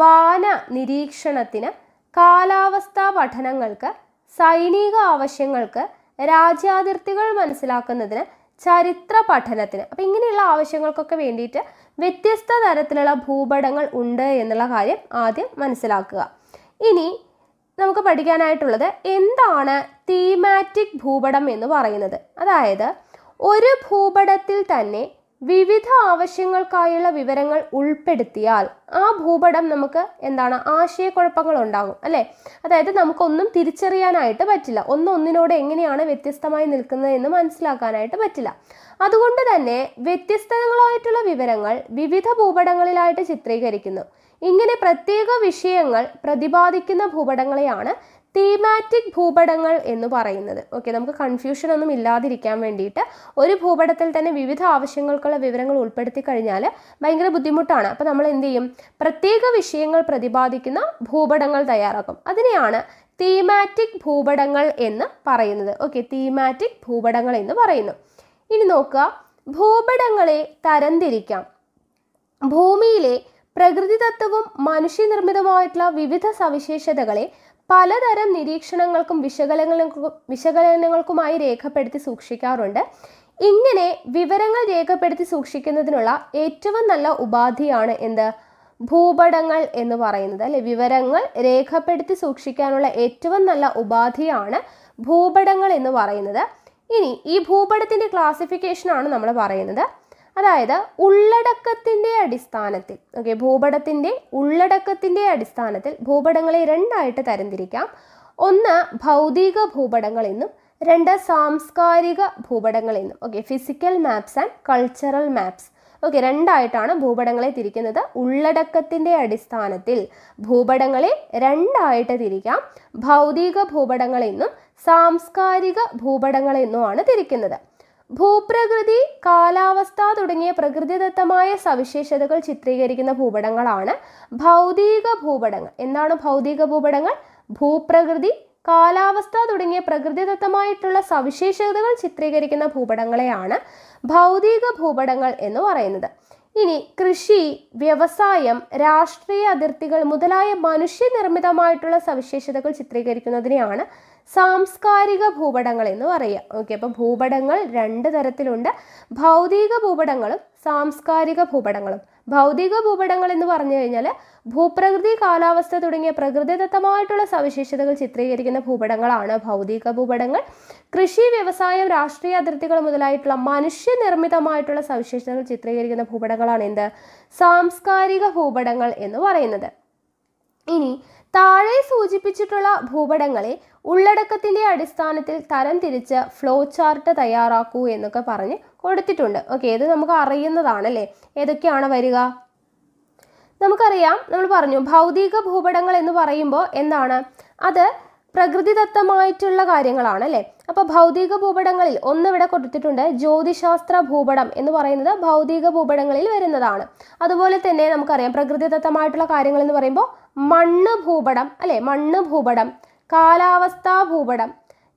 വാന നിരീക്ഷണത്തിന് കാലാവസ്ഥാ പഠനങ്ങൾക്ക് സൈനിക ആവശ്യങ്ങൾക്ക് രാജ്യാതിർത്തികൾ മനസ്സിലാക്കുന്നതിന് ചരിത്ര പഠനത്തിന് അപ്പോൾ ഇങ്ങനെയുള്ള ആവശ്യങ്ങൾക്കൊക്കെ വേണ്ടിയിട്ട് വ്യത്യസ്ത തരത്തിലുള്ള ഭൂപടങ്ങൾ ഉണ്ട് എന്നുള്ള കാര്യം ആദ്യം മനസ്സിലാക്കുക ഇനി നമുക്ക് പഠിക്കാനായിട്ടുള്ളത് എന്താണ് തീമാറ്റിക് ഭൂപടം എന്ന് പറയുന്നത് അതായത് ഒരു ഭൂപടത്തിൽ തന്നെ വിവിധ ആവശ്യങ്ങൾക്കായുള്ള വിവരങ്ങൾ ഉൾപ്പെടുത്തിയാൽ ആ ഭൂപടം നമുക്ക് എന്താണ് ആശയക്കുഴപ്പങ്ങൾ ഉണ്ടാകും അല്ലേ അതായത് നമുക്കൊന്നും തിരിച്ചറിയാനായിട്ട് പറ്റില്ല ഒന്നൊന്നിനോട് എങ്ങനെയാണ് വ്യത്യസ്തമായി നിൽക്കുന്നത് എന്ന് മനസ്സിലാക്കാനായിട്ട് പറ്റില്ല അതുകൊണ്ട് തന്നെ വ്യത്യസ്തങ്ങളായിട്ടുള്ള വിവരങ്ങൾ വിവിധ ഭൂപടങ്ങളിലായിട്ട് ചിത്രീകരിക്കുന്നു ഇങ്ങനെ പ്രത്യേക വിഷയങ്ങൾ പ്രതിപാദിക്കുന്ന ഭൂപടങ്ങളെയാണ് തീമാറ്റിക് ഭൂപടങ്ങൾ എന്ന് പറയുന്നത് ഓക്കെ നമുക്ക് കൺഫ്യൂഷൻ ഒന്നും ഇല്ലാതിരിക്കാൻ വേണ്ടിയിട്ട് ഒരു ഭൂപടത്തിൽ തന്നെ വിവിധ ആവശ്യങ്ങൾക്കുള്ള വിവരങ്ങൾ ഉൾപ്പെടുത്തി കഴിഞ്ഞാൽ ഭയങ്കര ബുദ്ധിമുട്ടാണ് അപ്പോൾ നമ്മൾ എന്ത് ചെയ്യും പ്രത്യേക വിഷയങ്ങൾ പ്രതിപാദിക്കുന്ന ഭൂപടങ്ങൾ തയ്യാറാക്കും അതിനെയാണ് തീമാറ്റിക് ഭൂപടങ്ങൾ എന്ന് പറയുന്നത് ഓക്കെ തീമാറ്റിക് ഭൂപടങ്ങൾ എന്ന് പറയുന്നു ഇനി നോക്കുക ഭൂപടങ്ങളെ തരംതിരിക്കാം ഭൂമിയിലെ പ്രകൃതിദത്തവും മനുഷ്യനിർമ്മിതവുമായിട്ടുള്ള വിവിധ സവിശേഷതകളെ പലതരം നിരീക്ഷണങ്ങൾക്കും വിശകലനങ്ങൾക്കും വിശകലനങ്ങൾക്കുമായി രേഖപ്പെടുത്തി സൂക്ഷിക്കാറുണ്ട് ഇങ്ങനെ വിവരങ്ങൾ രേഖപ്പെടുത്തി സൂക്ഷിക്കുന്നതിനുള്ള ഏറ്റവും നല്ല ഉപാധിയാണ് എന്ത് ഭൂപടങ്ങൾ എന്ന് പറയുന്നത് അല്ലെ വിവരങ്ങൾ രേഖപ്പെടുത്തി സൂക്ഷിക്കാനുള്ള ഏറ്റവും നല്ല ഉപാധിയാണ് ഭൂപടങ്ങൾ എന്ന് പറയുന്നത് ഇനി ഈ ഭൂപടത്തിൻ്റെ ക്ലാസിഫിക്കേഷനാണ് നമ്മൾ പറയുന്നത് അതായത് ഉള്ളടക്കത്തിൻ്റെ അടിസ്ഥാനത്തിൽ ഓക്കെ ഭൂപടത്തിൻ്റെ ഉള്ളടക്കത്തിൻ്റെ അടിസ്ഥാനത്തിൽ ഭൂപടങ്ങളെ രണ്ടായിട്ട് തരംതിരിക്കാം ഒന്ന് ഭൗതിക ഭൂപടങ്ങൾ എന്നും രണ്ട് സാംസ്കാരിക ഭൂപടങ്ങൾ എന്നും okay physical maps and cultural maps okay രണ്ടായിട്ടാണ് ഭൂപടങ്ങളെ തിരിക്കുന്നത് ഉള്ളടക്കത്തിൻ്റെ അടിസ്ഥാനത്തിൽ ഭൂപടങ്ങളെ രണ്ടായിട്ട് തിരിക്കാം ഭൗതിക ഭൂപടങ്ങളെന്നും സാംസ്കാരിക ഭൂപടങ്ങളെന്നുമാണ് തിരിക്കുന്നത് ഭൂപ്രകൃതി കാലാവസ്ഥ തുടങ്ങിയ പ്രകൃതിദത്തമായ സവിശേഷതകൾ ചിത്രീകരിക്കുന്ന ഭൂപടങ്ങളാണ് ഭൗതിക ഭൂപടങ്ങൾ എന്താണ് ഭൗതിക ഭൂപടങ്ങൾ ഭൂപ്രകൃതി കാലാവസ്ഥ തുടങ്ങിയ പ്രകൃതിദത്തമായിട്ടുള്ള സവിശേഷതകൾ ചിത്രീകരിക്കുന്ന ഭൂപടങ്ങളെയാണ് ഭൗതിക ഭൂപടങ്ങൾ എന്ന് പറയുന്നത് ഇനി കൃഷി വ്യവസായം രാഷ്ട്രീയ അതിർത്തികൾ മുതലായ മനുഷ്യനിർമ്മിതമായിട്ടുള്ള സവിശേഷതകൾ ചിത്രീകരിക്കുന്നതിനെയാണ് സാംസ്കാരിക ഭൂപടങ്ങൾ എന്ന് പറയുക ഓക്കെ അപ്പോൾ ഭൂപടങ്ങൾ രണ്ട് തരത്തിലുണ്ട് ഭൗതിക ഭൂപടങ്ങളും സാംസ്കാരിക ഭൂപടങ്ങളും ഭൗതിക ഭൂപടങ്ങൾ എന്ന് പറഞ്ഞു കഴിഞ്ഞാൽ ഭൂപ്രകൃതി കാലാവസ്ഥ തുടങ്ങിയ പ്രകൃതിദത്തമായിട്ടുള്ള സവിശേഷതകൾ ചിത്രീകരിക്കുന്ന ഭൂപടങ്ങളാണ് ഭൗതിക ഭൂപടങ്ങൾ കൃഷി വ്യവസായം രാഷ്ട്രീയ അതിർത്തികൾ മുതലായിട്ടുള്ള മനുഷ്യനിർമ്മിതമായിട്ടുള്ള സവിശേഷതകൾ ചിത്രീകരിക്കുന്ന ഭൂപടങ്ങളാണ് എന്ത് സാംസ്കാരിക ഭൂപടങ്ങൾ എന്ന് പറയുന്നത് ഇനി താഴെ സൂചിപ്പിച്ചിട്ടുള്ള ഭൂപടങ്ങളെ ഉള്ളടക്കത്തിൻ്റെ അടിസ്ഥാനത്തിൽ തരം തിരിച്ച് ഫ്ലോ ചാർട്ട് തയ്യാറാക്കൂ എന്നൊക്കെ പറഞ്ഞ് കൊടുത്തിട്ടുണ്ട് ഓക്കെ ഇത് നമുക്ക് അറിയുന്നതാണല്ലേ ഏതൊക്കെയാണ് വരിക നമുക്കറിയാം നമ്മൾ പറഞ്ഞു ഭൗതിക ഭൂപടങ്ങൾ എന്ന് പറയുമ്പോൾ എന്താണ് അത് പ്രകൃതിദത്തമായിട്ടുള്ള കാര്യങ്ങളാണ് അല്ലേ അപ്പോൾ ഭൗതിക ഭൂപടങ്ങളിൽ ഒന്നിവിടെ കൊടുത്തിട്ടുണ്ട് ജ്യോതിശാസ്ത്ര ഭൂപടം എന്ന് പറയുന്നത് ഭൗതിക ഭൂപടങ്ങളിൽ വരുന്നതാണ് അതുപോലെ തന്നെ നമുക്കറിയാം പ്രകൃതിദത്തമായിട്ടുള്ള കാര്യങ്ങൾ എന്ന് പറയുമ്പോൾ മണ്ണ് ഭൂപടം അല്ലെ മണ്ണ് ഭൂപടം കാലാവസ്ഥാ ഭൂപടം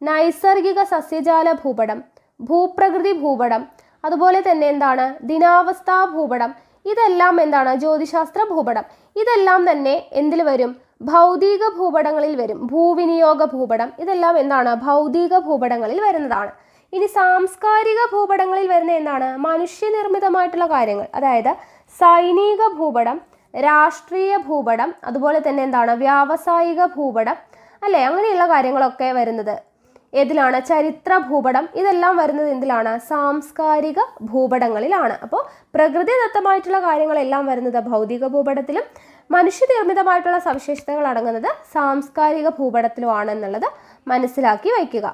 നൈസർഗിക സസ്യജാല ഭൂപടം ഭൂപ്രകൃതി ഭൂപടം അതുപോലെ തന്നെ എന്താണ് ദിനാവസ്ഥാ ഭൂപടം ഇതെല്ലാം എന്താണ് ജ്യോതിശാസ്ത്ര ഭൂപടം ഇതെല്ലാം തന്നെ എന്തിൽ വരും ഭൗതിക ഭൂപടങ്ങളിൽ വരും ഭൂവിനിയോഗ ഭൂപടം ഇതെല്ലാം എന്താണ് ഭൗതിക ഭൂപടങ്ങളിൽ വരുന്നതാണ് ഇനി സാംസ്കാരിക ഭൂപടങ്ങളിൽ വരുന്ന എന്താണ് മനുഷ്യനിർമ്മിതമായിട്ടുള്ള കാര്യങ്ങൾ അതായത് സൈനിക ഭൂപടം രാഷ്ട്രീയ ഭൂപടം അതുപോലെ തന്നെ എന്താണ് വ്യാവസായിക ഭൂപടം അല്ലേ അങ്ങനെയുള്ള കാര്യങ്ങളൊക്കെ വരുന്നത് ഏതിലാണ് ചരിത്ര ഭൂപടം ഇതെല്ലാം വരുന്നത് എന്തിലാണ് സാംസ്കാരിക ഭൂപടങ്ങളിലാണ് അപ്പോൾ പ്രകൃതിദത്തമായിട്ടുള്ള കാര്യങ്ങളെല്ലാം വരുന്നത് ഭൗതിക ഭൂപടത്തിലും മനുഷ്യനിർമ്മിതമായിട്ടുള്ള സവിശേഷതകൾ അടങ്ങുന്നത് സാംസ്കാരിക ഭൂപടത്തിലുമാണെന്നുള്ളത് എന്നുള്ളത് മനസ്സിലാക്കി വയ്ക്കുക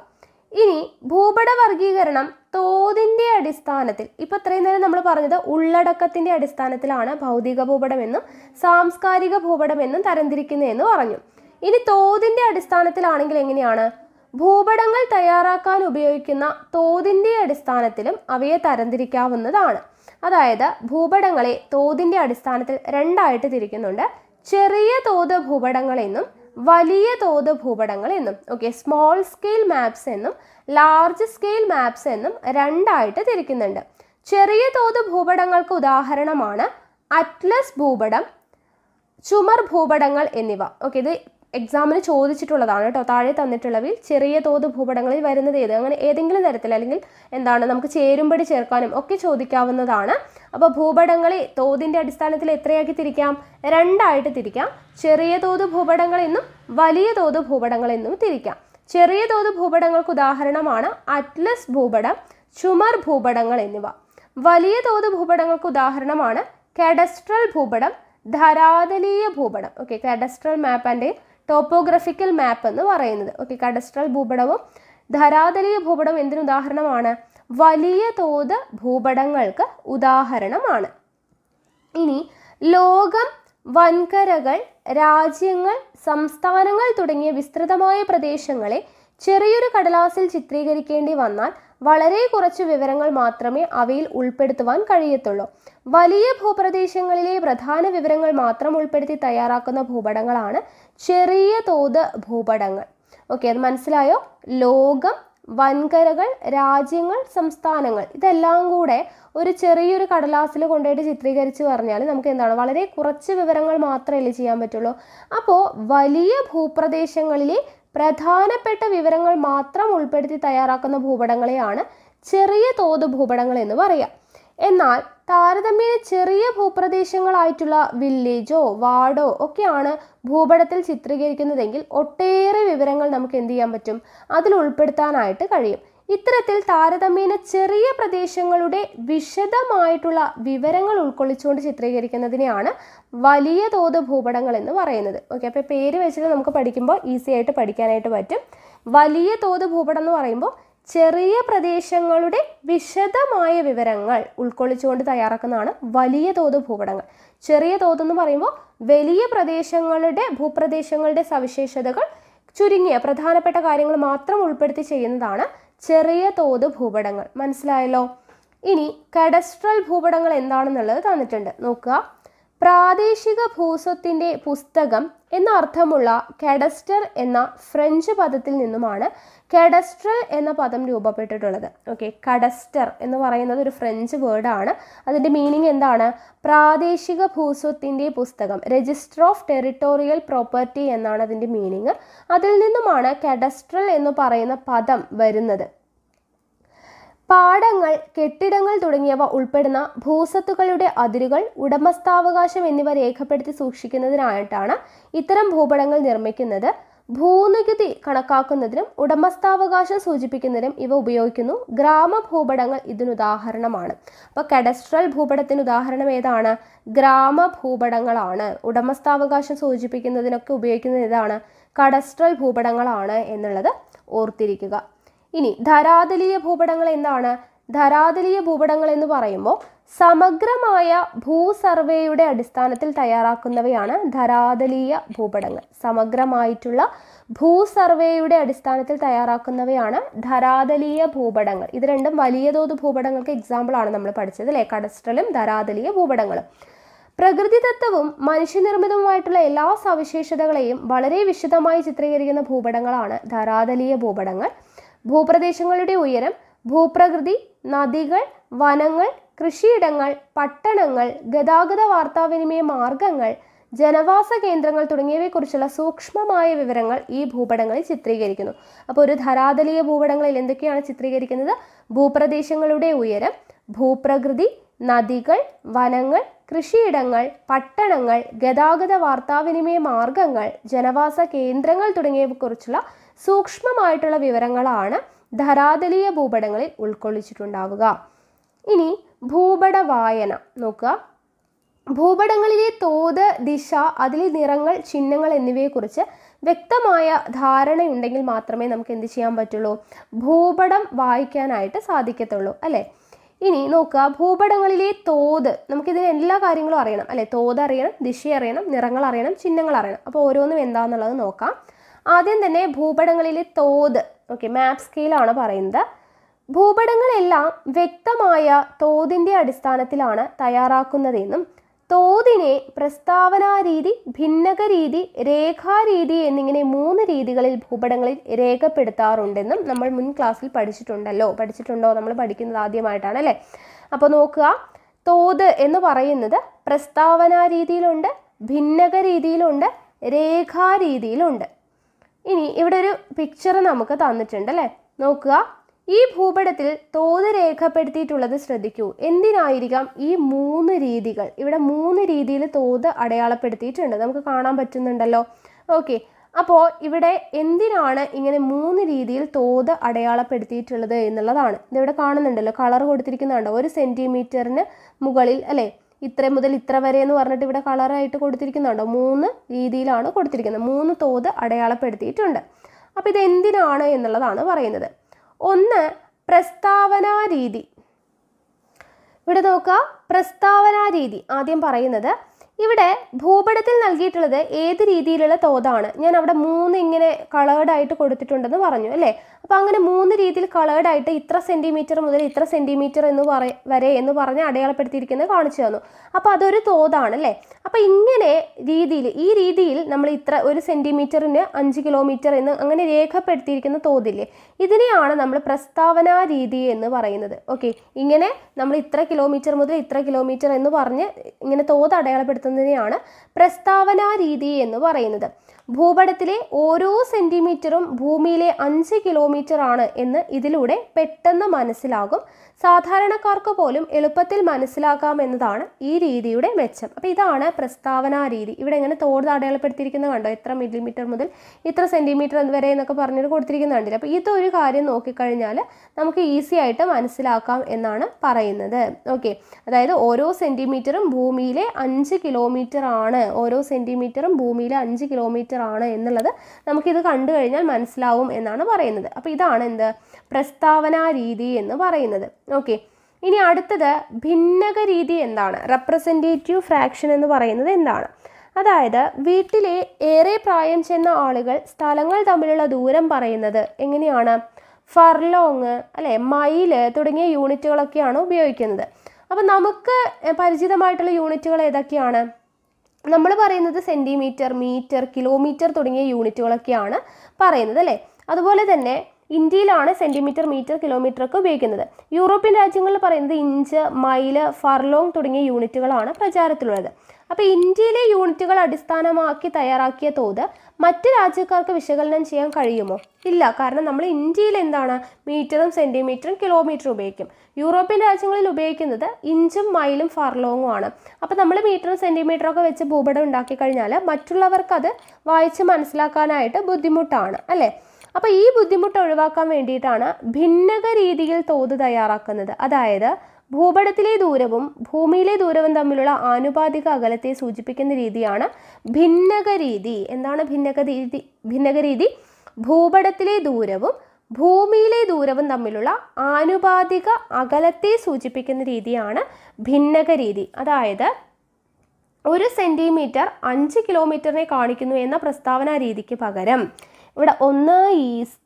ഇനി ഭൂപട വർഗീകരണം തോതിൻ്റെ അടിസ്ഥാനത്തിൽ ഇപ്പം ഇത്രയും നേരം നമ്മൾ പറഞ്ഞത് ഉള്ളടക്കത്തിൻ്റെ അടിസ്ഥാനത്തിലാണ് ഭൗതിക ഭൂപടമെന്നും സാംസ്കാരിക ഭൂപടമെന്നും തരംതിരിക്കുന്നതെന്ന് പറഞ്ഞു ഇനി തോതിൻ്റെ അടിസ്ഥാനത്തിലാണെങ്കിൽ എങ്ങനെയാണ് ഭൂപടങ്ങൾ തയ്യാറാക്കാൻ ഉപയോഗിക്കുന്ന തോതിൻ്റെ അടിസ്ഥാനത്തിലും അവയെ തരംതിരിക്കാവുന്നതാണ് അതായത് ഭൂപടങ്ങളെ തോതിൻ്റെ അടിസ്ഥാനത്തിൽ രണ്ടായിട്ട് തിരിക്കുന്നുണ്ട് ചെറിയ തോത് ഭൂപടങ്ങളെന്നും വലിയ തോത് ഭൂപടങ്ങൾ എന്നും ഓക്കെ സ്മോൾ സ്കെയിൽ മാപ്സ് എന്നും ലാർജ് സ്കെയിൽ മാപ്സ് എന്നും രണ്ടായിട്ട് തിരിക്കുന്നുണ്ട് ചെറിയ തോത് ഭൂപടങ്ങൾക്ക് ഉദാഹരണമാണ് അറ്റ്ലസ് ഭൂപടം ചുമർ ഭൂപടങ്ങൾ എന്നിവ ഓക്കെ ഇത് എക്സാമിന് ചോദിച്ചിട്ടുള്ളതാണ് കേട്ടോ താഴെ തന്നിട്ടുള്ളവയിൽ ചെറിയ തോത് ഭൂപടങ്ങളിൽ വരുന്നത് ഏത് അങ്ങനെ ഏതെങ്കിലും തരത്തിൽ അല്ലെങ്കിൽ എന്താണ് നമുക്ക് ചേരുംപടി ചേർക്കാനും ഒക്കെ ചോദിക്കാവുന്നതാണ് അപ്പോൾ ഭൂപടങ്ങളെ തോതിൻ്റെ അടിസ്ഥാനത്തിൽ എത്രയാക്കി തിരിക്കാം രണ്ടായിട്ട് തിരിക്കാം ചെറിയ തോത് ഭൂപടങ്ങളെന്നും വലിയ തോത് ഭൂപടങ്ങളെന്നും തിരിക്കാം ചെറിയ തോത് ഭൂപടങ്ങൾക്ക് ഉദാഹരണമാണ് അറ്റ്ലസ് ഭൂപടം ചുമർ ഭൂപടങ്ങൾ എന്നിവ വലിയ തോത് ഭൂപടങ്ങൾക്ക് ഉദാഹരണമാണ് കാഡസ്ട്രൽ ഭൂപടം ധരാതലീയ ഭൂപടം okay cadastral map and topographical map എന്ന് പറയുന്നത് ഓക്കെ കഡസ്ട്രൽ ഭൂപടവും ധരാതലീയ ഭൂപടം എന്തിനുദാഹരണമാണ് വലിയ തോത് ഭൂപടങ്ങൾക്ക് ഉദാഹരണമാണ് ഇനി ലോകം വൻകരകൾ രാജ്യങ്ങൾ സംസ്ഥാനങ്ങൾ തുടങ്ങിയ വിസ്തൃതമായ പ്രദേശങ്ങളെ ചെറിയൊരു കടലാസിൽ ചിത്രീകരിക്കേണ്ടി വന്നാൽ വളരെ കുറച്ച് വിവരങ്ങൾ മാത്രമേ അവയിൽ ഉൾപ്പെടുത്തുവാൻ കഴിയത്തുള്ളൂ വലിയ ഭൂപ്രദേശങ്ങളിലെ പ്രധാന വിവരങ്ങൾ മാത്രം ഉൾപ്പെടുത്തി തയ്യാറാക്കുന്ന ഭൂപടങ്ങളാണ് ചെറിയ തോത് ഭൂപടങ്ങൾ ഓക്കെ അത് മനസ്സിലായോ ലോകം വൻകരകൾ രാജ്യങ്ങൾ സംസ്ഥാനങ്ങൾ ഇതെല്ലാം കൂടെ ഒരു ചെറിയൊരു കടലാസിൽ കൊണ്ടുപോയിട്ട് ചിത്രീകരിച്ച് പറഞ്ഞാൽ നമുക്ക് എന്താണ് വളരെ കുറച്ച് വിവരങ്ങൾ മാത്രമല്ലേ ചെയ്യാൻ പറ്റുള്ളൂ അപ്പോൾ വലിയ ഭൂപ്രദേശങ്ങളിലെ പ്രധാനപ്പെട്ട വിവരങ്ങൾ മാത്രം ഉൾപ്പെടുത്തി തയ്യാറാക്കുന്ന ഭൂപടങ്ങളെയാണ് ചെറിയ തോത് ഭൂപടങ്ങൾ എന്ന് പറയുക എന്നാൽ താരതമ്യേന ചെറിയ ഭൂപ്രദേശങ്ങളായിട്ടുള്ള വില്ലേജോ വാർഡോ ഒക്കെയാണ് ഭൂപടത്തിൽ ചിത്രീകരിക്കുന്നതെങ്കിൽ ഒട്ടേറെ വിവരങ്ങൾ നമുക്ക് എന്ത് ചെയ്യാൻ പറ്റും അതിൽ ഉൾപ്പെടുത്താനായിട്ട് കഴിയും ഇത്തരത്തിൽ താരതമ്യേന ചെറിയ പ്രദേശങ്ങളുടെ വിശദമായിട്ടുള്ള വിവരങ്ങൾ ഉൾക്കൊള്ളിച്ചുകൊണ്ട് ചിത്രീകരിക്കുന്നതിനെയാണ് വലിയ തോത് ഭൂപടങ്ങൾ എന്ന് പറയുന്നത് ഓക്കെ അപ്പോൾ പേര് വെച്ചിട്ട് നമുക്ക് പഠിക്കുമ്പോൾ ഈസി ആയിട്ട് പഠിക്കാനായിട്ട് പറ്റും വലിയ തോത് ഭൂപടം എന്ന് പറയുമ്പോൾ ചെറിയ പ്രദേശങ്ങളുടെ വിശദമായ വിവരങ്ങൾ ഉൾക്കൊള്ളിച്ചുകൊണ്ട് തയ്യാറാക്കുന്നതാണ് വലിയ തോത് ഭൂപടങ്ങൾ ചെറിയ എന്ന് പറയുമ്പോൾ വലിയ പ്രദേശങ്ങളുടെ ഭൂപ്രദേശങ്ങളുടെ സവിശേഷതകൾ ചുരുങ്ങിയ പ്രധാനപ്പെട്ട കാര്യങ്ങൾ മാത്രം ഉൾപ്പെടുത്തി ചെയ്യുന്നതാണ് ചെറിയ തോത് ഭൂപടങ്ങൾ മനസ്സിലായല്ലോ ഇനി കഡസ്ട്രൽ ഭൂപടങ്ങൾ എന്താണെന്നുള്ളത് തന്നിട്ടുണ്ട് നോക്കുക പ്രാദേശിക ഭൂസ്വത്തിൻ്റെ പുസ്തകം എന്ന അർത്ഥമുള്ള കെഡസ്റ്റർ എന്ന ഫ്രഞ്ച് പദത്തിൽ നിന്നുമാണ് കെഡസ്ട്രൽ എന്ന പദം രൂപപ്പെട്ടിട്ടുള്ളത് ഓക്കെ കഡസ്റ്റർ എന്ന് പറയുന്നത് ഒരു ഫ്രഞ്ച് വേർഡാണ് അതിൻ്റെ മീനിങ് എന്താണ് പ്രാദേശിക ഭൂസ്വത്തിൻ്റെ പുസ്തകം രജിസ്റ്റർ ഓഫ് ടെറിട്ടോറിയൽ പ്രോപ്പർട്ടി എന്നാണ് അതിൻ്റെ മീനിങ് അതിൽ നിന്നുമാണ് കെഡസ്ട്രൽ എന്ന് പറയുന്ന പദം വരുന്നത് പാടങ്ങൾ കെട്ടിടങ്ങൾ തുടങ്ങിയവ ഉൾപ്പെടുന്ന ഭൂസ്വത്തുകളുടെ അതിരുകൾ ഉടമസ്ഥാവകാശം എന്നിവ രേഖപ്പെടുത്തി സൂക്ഷിക്കുന്നതിനായിട്ടാണ് ഇത്തരം ഭൂപടങ്ങൾ നിർമ്മിക്കുന്നത് ഭൂനികുതി കണക്കാക്കുന്നതിനും ഉടമസ്ഥാവകാശം സൂചിപ്പിക്കുന്നതിനും ഇവ ഉപയോഗിക്കുന്നു ഗ്രാമ ഭൂപടങ്ങൾ ഇതിനുദാഹരണമാണ് അപ്പോൾ കെഡസ്ട്രൽ ഭൂപടത്തിന് ഉദാഹരണം ഏതാണ് ഗ്രാമ ഭൂപടങ്ങളാണ് ഉടമസ്ഥാവകാശം സൂചിപ്പിക്കുന്നതിനൊക്കെ ഉപയോഗിക്കുന്നത് ഏതാണ് കഡസ്ട്രൽ ഭൂപടങ്ങളാണ് എന്നുള്ളത് ഓർത്തിരിക്കുക ഇനി ധരാതലീയ ഭൂപടങ്ങൾ എന്താണ് ധരാതലീയ ഭൂപടങ്ങൾ എന്ന് പറയുമ്പോൾ സമഗ്രമായ ഭൂസർവേയുടെ അടിസ്ഥാനത്തിൽ തയ്യാറാക്കുന്നവയാണ് ധരാതലീയ ഭൂപടങ്ങൾ സമഗ്രമായിട്ടുള്ള ഭൂസർവേയുടെ അടിസ്ഥാനത്തിൽ തയ്യാറാക്കുന്നവയാണ് ധരാതലീയ ഭൂപടങ്ങൾ ഇത് രണ്ടും വലിയ തോത് ഭൂപടങ്ങൾക്ക് എക്സാമ്പിൾ ആണ് നമ്മൾ പഠിച്ചത് അല്ലേ കടസ്ട്രലും ധരാതലീയ ഭൂപടങ്ങളും പ്രകൃതിദത്തവും മനുഷ്യനിർമ്മിതവുമായിട്ടുള്ള എല്ലാ സവിശേഷതകളെയും വളരെ വിശദമായി ചിത്രീകരിക്കുന്ന ഭൂപടങ്ങളാണ് ധരാതലീയ ഭൂപടങ്ങൾ ഭൂപ്രദേശങ്ങളുടെ ഉയരം ഭൂപ്രകൃതി നദികൾ വനങ്ങൾ കൃഷിയിടങ്ങൾ പട്ടണങ്ങൾ ഗതാഗത വാർത്താവിനിമയ മാർഗങ്ങൾ ജനവാസ കേന്ദ്രങ്ങൾ തുടങ്ങിയവയെക്കുറിച്ചുള്ള സൂക്ഷ്മമായ വിവരങ്ങൾ ഈ ഭൂപടങ്ങളിൽ ചിത്രീകരിക്കുന്നു അപ്പോൾ ഒരു ധരാതലീയ ഭൂപടങ്ങളിൽ എന്തൊക്കെയാണ് ചിത്രീകരിക്കുന്നത് ഭൂപ്രദേശങ്ങളുടെ ഉയരം ഭൂപ്രകൃതി നദികൾ വനങ്ങൾ കൃഷിയിടങ്ങൾ പട്ടണങ്ങൾ ഗതാഗത വാർത്താവിനിമയ മാർഗങ്ങൾ ജനവാസ കേന്ദ്രങ്ങൾ തുടങ്ങിയവയെക്കുറിച്ചുള്ള സൂക്ഷ്മമായിട്ടുള്ള വിവരങ്ങളാണ് ധരാതലീയ ഭൂപടങ്ങളിൽ ഉൾക്കൊള്ളിച്ചിട്ടുണ്ടാവുക ഇനി ഭൂപട വായന നോക്കുക ഭൂപടങ്ങളിലെ തോത് ദിശ അതിലെ നിറങ്ങൾ ചിഹ്നങ്ങൾ എന്നിവയെക്കുറിച്ച് വ്യക്തമായ ധാരണയുണ്ടെങ്കിൽ മാത്രമേ നമുക്ക് എന്ത് ചെയ്യാൻ പറ്റുള്ളൂ ഭൂപടം വായിക്കാനായിട്ട് സാധിക്കത്തുള്ളൂ അല്ലേ ഇനി നോക്കുക ഭൂപടങ്ങളിലെ തോത് നമുക്കിതിന് എല്ലാ കാര്യങ്ങളും അറിയണം അല്ലേ തോത് അറിയണം ദിശ അറിയണം നിറങ്ങൾ അറിയണം ചിഹ്നങ്ങൾ അറിയണം അപ്പോൾ ഓരോന്നും എന്താണെന്നുള്ളത് നോക്കാം ആദ്യം തന്നെ ഭൂപടങ്ങളിലെ തോത് ഓക്കെ മാപ്പ് സ്കെയിലാണ് പറയുന്നത് ഭൂപടങ്ങളെല്ലാം വ്യക്തമായ തോതിൻ്റെ അടിസ്ഥാനത്തിലാണ് തയ്യാറാക്കുന്നതെന്നും തോതിനെ പ്രസ്താവനാരീതി ഭിന്നകരീതി രേഖാരീതി എന്നിങ്ങനെ മൂന്ന് രീതികളിൽ ഭൂപടങ്ങളിൽ രേഖപ്പെടുത്താറുണ്ടെന്നും നമ്മൾ മുൻ ക്ലാസ്സിൽ പഠിച്ചിട്ടുണ്ടല്ലോ പഠിച്ചിട്ടുണ്ടോ നമ്മൾ പഠിക്കുന്നത് ആദ്യമായിട്ടാണ് അല്ലേ അപ്പോൾ നോക്കുക തോത് എന്ന് പറയുന്നത് പ്രസ്താവനാ രീതിയിലുണ്ട് ഭിന്നക രീതിയിലുണ്ട് രേഖാരീതിയിലുണ്ട് ഇനി ഇവിടെ ഒരു പിക്ചർ നമുക്ക് തന്നിട്ടുണ്ട് അല്ലേ നോക്കുക ഈ ഭൂപടത്തിൽ തോത് രേഖപ്പെടുത്തിയിട്ടുള്ളത് ശ്രദ്ധിക്കൂ എന്തിനായിരിക്കാം ഈ മൂന്ന് രീതികൾ ഇവിടെ മൂന്ന് രീതിയിൽ തോത് അടയാളപ്പെടുത്തിയിട്ടുണ്ട് നമുക്ക് കാണാൻ പറ്റുന്നുണ്ടല്ലോ ഓക്കെ അപ്പോൾ ഇവിടെ എന്തിനാണ് ഇങ്ങനെ മൂന്ന് രീതിയിൽ തോത് അടയാളപ്പെടുത്തിയിട്ടുള്ളത് എന്നുള്ളതാണ് ഇതിവിടെ കാണുന്നുണ്ടല്ലോ കളർ കൊടുത്തിരിക്കുന്നുണ്ടോ ഒരു സെൻറ്റിമീറ്ററിന് മുകളിൽ അല്ലേ ഇത്ര മുതൽ ഇത്ര വരെ എന്ന് പറഞ്ഞിട്ട് ഇവിടെ കളറായിട്ട് കൊടുത്തിരിക്കുന്നുണ്ടോ മൂന്ന് രീതിയിലാണ് കൊടുത്തിരിക്കുന്നത് മൂന്ന് തോത് അടയാളപ്പെടുത്തിയിട്ടുണ്ട് അപ്പോൾ ഇത് എന്തിനാണ് എന്നുള്ളതാണ് പറയുന്നത് ഒന്ന് പ്രസ്താവനാ രീതി ഇവിടെ നോക്കുക പ്രസ്താവനാ രീതി ആദ്യം പറയുന്നത് ഇവിടെ ഭൂപടത്തിൽ നൽകിയിട്ടുള്ളത് ഏത് രീതിയിലുള്ള തോതാണ് ഞാൻ അവിടെ മൂന്ന് ഇങ്ങനെ കളേർഡ് ആയിട്ട് കൊടുത്തിട്ടുണ്ടെന്ന് പറഞ്ഞു അല്ലേ അപ്പോൾ അങ്ങനെ മൂന്ന് രീതിയിൽ കളേർഡ് ആയിട്ട് ഇത്ര സെൻറ്റിമീറ്റർ മുതൽ ഇത്ര സെൻറ്റിമീറ്റർ എന്ന് പറ വരെ എന്ന് പറഞ്ഞ് അടയാളപ്പെടുത്തിയിരിക്കുന്നത് കാണിച്ചു തന്നു അപ്പോൾ അതൊരു തോതാണ് അല്ലേ അപ്പോൾ ഇങ്ങനെ രീതിയിൽ ഈ രീതിയിൽ നമ്മൾ ഇത്ര ഒരു സെൻറ്റിമീറ്ററിന് അഞ്ച് കിലോമീറ്റർ എന്ന് അങ്ങനെ രേഖപ്പെടുത്തിയിരിക്കുന്ന തോതില്ലേ ഇതിനെയാണ് നമ്മൾ പ്രസ്താവനാ രീതി എന്ന് പറയുന്നത് ഓക്കെ ഇങ്ങനെ നമ്മൾ ഇത്ര കിലോമീറ്റർ മുതൽ ഇത്ര കിലോമീറ്റർ എന്ന് പറഞ്ഞ് ഇങ്ങനെ തോത് അടയാളപ്പെടുത്തുന്നതിനെയാണ് പ്രസ്താവനാ രീതി എന്ന് പറയുന്നത് ഭൂപടത്തിലെ ഓരോ സെൻറ്റിമീറ്ററും ഭൂമിയിലെ അഞ്ച് കിലോമീറ്റർ ആണ് എന്ന് ഇതിലൂടെ പെട്ടെന്ന് മനസ്സിലാകും സാധാരണക്കാർക്ക് പോലും എളുപ്പത്തിൽ മനസ്സിലാക്കാം എന്നതാണ് ഈ രീതിയുടെ മെച്ചം അപ്പം ഇതാണ് പ്രസ്താവനാ രീതി ഇവിടെ ഇങ്ങനെ തോട് അടയാളപ്പെടുത്തിയിരിക്കുന്നത് കണ്ടോ എത്ര മില്ലിമീറ്റർ മുതൽ ഇത്ര സെൻറ്റിമീറ്റർ വരെ എന്നൊക്കെ പറഞ്ഞിട്ട് കൊടുത്തിരിക്കുന്നത് കണ്ടില്ല അപ്പോൾ ഇതൊരു കാര്യം നോക്കിക്കഴിഞ്ഞാൽ നമുക്ക് ഈസി ആയിട്ട് മനസ്സിലാക്കാം എന്നാണ് പറയുന്നത് ഓക്കെ അതായത് ഓരോ സെൻറ്റിമീറ്ററും ഭൂമിയിലെ അഞ്ച് കിലോമീറ്റർ ആണ് ഓരോ സെൻറ്റിമീറ്ററും ഭൂമിയിലെ അഞ്ച് കിലോമീറ്റർ ആണ് എന്നുള്ളത് നമുക്കിത് കണ്ടു കഴിഞ്ഞാൽ മനസ്സിലാവും എന്നാണ് പറയുന്നത് അപ്പോൾ ഇതാണ് എന്ത് പ്രസ്താവനാ രീതി എന്ന് പറയുന്നത് ഓക്കെ ഇനി അടുത്തത് ഭിന്നക രീതി എന്താണ് റെപ്രസെൻറ്റേറ്റീവ് ഫ്രാക്ഷൻ എന്ന് പറയുന്നത് എന്താണ് അതായത് വീട്ടിലെ ഏറെ പ്രായം ചെന്ന ആളുകൾ സ്ഥലങ്ങൾ തമ്മിലുള്ള ദൂരം പറയുന്നത് എങ്ങനെയാണ് ഫർലോങ് അല്ലെ മൈല് തുടങ്ങിയ യൂണിറ്റുകളൊക്കെയാണ് ഉപയോഗിക്കുന്നത് അപ്പം നമുക്ക് പരിചിതമായിട്ടുള്ള യൂണിറ്റുകൾ ഏതൊക്കെയാണ് നമ്മൾ പറയുന്നത് സെൻറ്റിമീറ്റർ മീറ്റർ കിലോമീറ്റർ തുടങ്ങിയ യൂണിറ്റുകളൊക്കെയാണ് പറയുന്നത് അല്ലേ അതുപോലെ തന്നെ ഇന്ത്യയിലാണ് സെൻറ്റിമീറ്റർ മീറ്റർ കിലോമീറ്റർ ഒക്കെ ഉപയോഗിക്കുന്നത് യൂറോപ്യൻ രാജ്യങ്ങളിൽ പറയുന്നത് ഇഞ്ച് മൈല് ഫർലോങ് തുടങ്ങിയ യൂണിറ്റുകളാണ് പ്രചാരത്തിലുള്ളത് അപ്പോൾ ഇന്ത്യയിലെ യൂണിറ്റുകൾ അടിസ്ഥാനമാക്കി തയ്യാറാക്കിയ തോത് മറ്റ് രാജ്യക്കാർക്ക് വിശകലനം ചെയ്യാൻ കഴിയുമോ ഇല്ല കാരണം നമ്മൾ ഇന്ത്യയിൽ എന്താണ് മീറ്ററും സെൻറ്റിമീറ്ററും കിലോമീറ്ററും ഉപയോഗിക്കും യൂറോപ്യൻ രാജ്യങ്ങളിൽ ഉപയോഗിക്കുന്നത് ഇഞ്ചും മൈലും ഫർലോങ്ങും ആണ് അപ്പോൾ നമ്മൾ മീറ്ററും സെൻറ്റിമീറ്ററും ഒക്കെ വെച്ച് ഭൂപടം ഉണ്ടാക്കി കഴിഞ്ഞാൽ മറ്റുള്ളവർക്ക് അത് വായിച്ച് മനസ്സിലാക്കാനായിട്ട് ബുദ്ധിമുട്ടാണ് അല്ലേ അപ്പോൾ ഈ ബുദ്ധിമുട്ട് ഒഴിവാക്കാൻ വേണ്ടിയിട്ടാണ് ഭിന്നക രീതിയിൽ തോത് തയ്യാറാക്കുന്നത് അതായത് ഭൂപടത്തിലെ ദൂരവും ഭൂമിയിലെ ദൂരവും തമ്മിലുള്ള ആനുപാതിക അകലത്തെ സൂചിപ്പിക്കുന്ന രീതിയാണ് ഭിന്നക രീതി എന്താണ് ഭിന്നക രീതി ഭിന്നക രീതി ഭൂപടത്തിലെ ദൂരവും ഭൂമിയിലെ ദൂരവും തമ്മിലുള്ള ആനുപാതിക അകലത്തെ സൂചിപ്പിക്കുന്ന രീതിയാണ് ഭിന്നക രീതി അതായത് ഒരു സെൻറ്റിമീറ്റർ അഞ്ച് കിലോമീറ്ററിനെ കാണിക്കുന്നു എന്ന പ്രസ്താവന രീതിക്ക് പകരം ഇവിടെ ഒന്ന്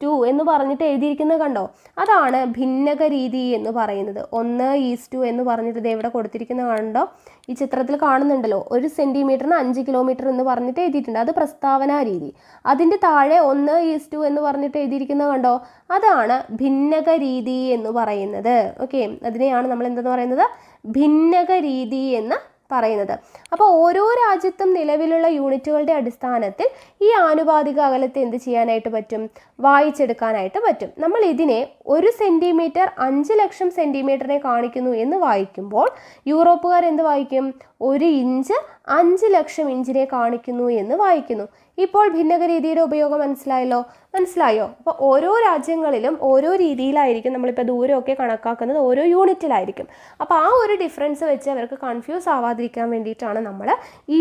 ടു എന്ന് പറഞ്ഞിട്ട് എഴുതിയിരിക്കുന്നത് കണ്ടോ അതാണ് ഭിന്നക രീതി എന്ന് പറയുന്നത് ഒന്ന് ടു എന്ന് പറഞ്ഞിട്ട് ഇത് ഇവിടെ കൊടുത്തിരിക്കുന്നത് കണ്ടോ ഈ ചിത്രത്തിൽ കാണുന്നുണ്ടല്ലോ ഒരു സെൻറ്റിമീറ്ററിന് അഞ്ച് കിലോമീറ്റർ എന്ന് പറഞ്ഞിട്ട് എഴുതിയിട്ടുണ്ട് അത് പ്രസ്താവന രീതി അതിൻ്റെ താഴെ ഒന്ന് ടു എന്ന് പറഞ്ഞിട്ട് എഴുതിയിരിക്കുന്നത് കണ്ടോ അതാണ് ഭിന്നക രീതി എന്ന് പറയുന്നത് ഓക്കെ അതിനെയാണ് നമ്മൾ എന്തെന്ന് പറയുന്നത് ഭിന്നക രീതി എന്ന് പറയുന്നത് അപ്പോൾ ഓരോ രാജ്യത്തും നിലവിലുള്ള യൂണിറ്റുകളുടെ അടിസ്ഥാനത്തിൽ ഈ ആനുപാതിക അകലത്തെ എന്ത് ചെയ്യാനായിട്ട് പറ്റും വായിച്ചെടുക്കാനായിട്ട് പറ്റും നമ്മൾ ഇതിനെ ഒരു സെൻറ്റിമീറ്റർ അഞ്ച് ലക്ഷം സെൻറ്റിമീറ്ററിനെ കാണിക്കുന്നു എന്ന് വായിക്കുമ്പോൾ യൂറോപ്പുകാർ എന്ത് വായിക്കും ഒരു ഇഞ്ച് അഞ്ച് ലക്ഷം ഇഞ്ചിനെ കാണിക്കുന്നു എന്ന് വായിക്കുന്നു ഇപ്പോൾ ഭിന്നക രീതിയുടെ ഉപയോഗം മനസ്സിലായല്ലോ മനസ്സിലായോ അപ്പോൾ ഓരോ രാജ്യങ്ങളിലും ഓരോ രീതിയിലായിരിക്കും നമ്മളിപ്പോൾ ദൂരമൊക്കെ കണക്കാക്കുന്നത് ഓരോ യൂണിറ്റിലായിരിക്കും അപ്പോൾ ആ ഒരു ഡിഫറൻസ് വെച്ച് അവർക്ക് കൺഫ്യൂസ് ആവാതിരിക്കാൻ വേണ്ടിയിട്ടാണ് നമ്മൾ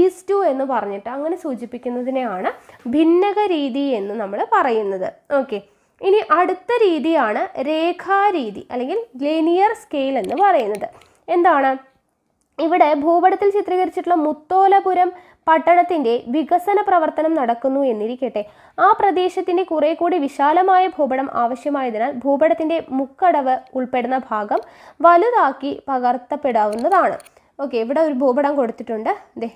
ഈസ് ടു എന്ന് പറഞ്ഞിട്ട് അങ്ങനെ സൂചിപ്പിക്കുന്നതിനെയാണ് ഭിന്നക രീതി എന്ന് നമ്മൾ പറയുന്നത് ഓക്കെ ഇനി അടുത്ത രീതിയാണ് രേഖാരീതി അല്ലെങ്കിൽ ലിനിയർ സ്കെയിൽ എന്ന് പറയുന്നത് എന്താണ് ഇവിടെ ഭൂപടത്തിൽ ചിത്രീകരിച്ചിട്ടുള്ള മുത്തോലപുരം പട്ടണത്തിന്റെ വികസന പ്രവർത്തനം നടക്കുന്നു എന്നിരിക്കട്ടെ ആ പ്രദേശത്തിന്റെ കുറെ കൂടി വിശാലമായ ഭൂപടം ആവശ്യമായതിനാൽ ഭൂപടത്തിന്റെ മുക്കടവ് ഉൾപ്പെടുന്ന ഭാഗം വലുതാക്കി പകർത്തപ്പെടാവുന്നതാണ് ഓക്കെ ഇവിടെ ഒരു ഭൂപടം കൊടുത്തിട്ടുണ്ട് ദേ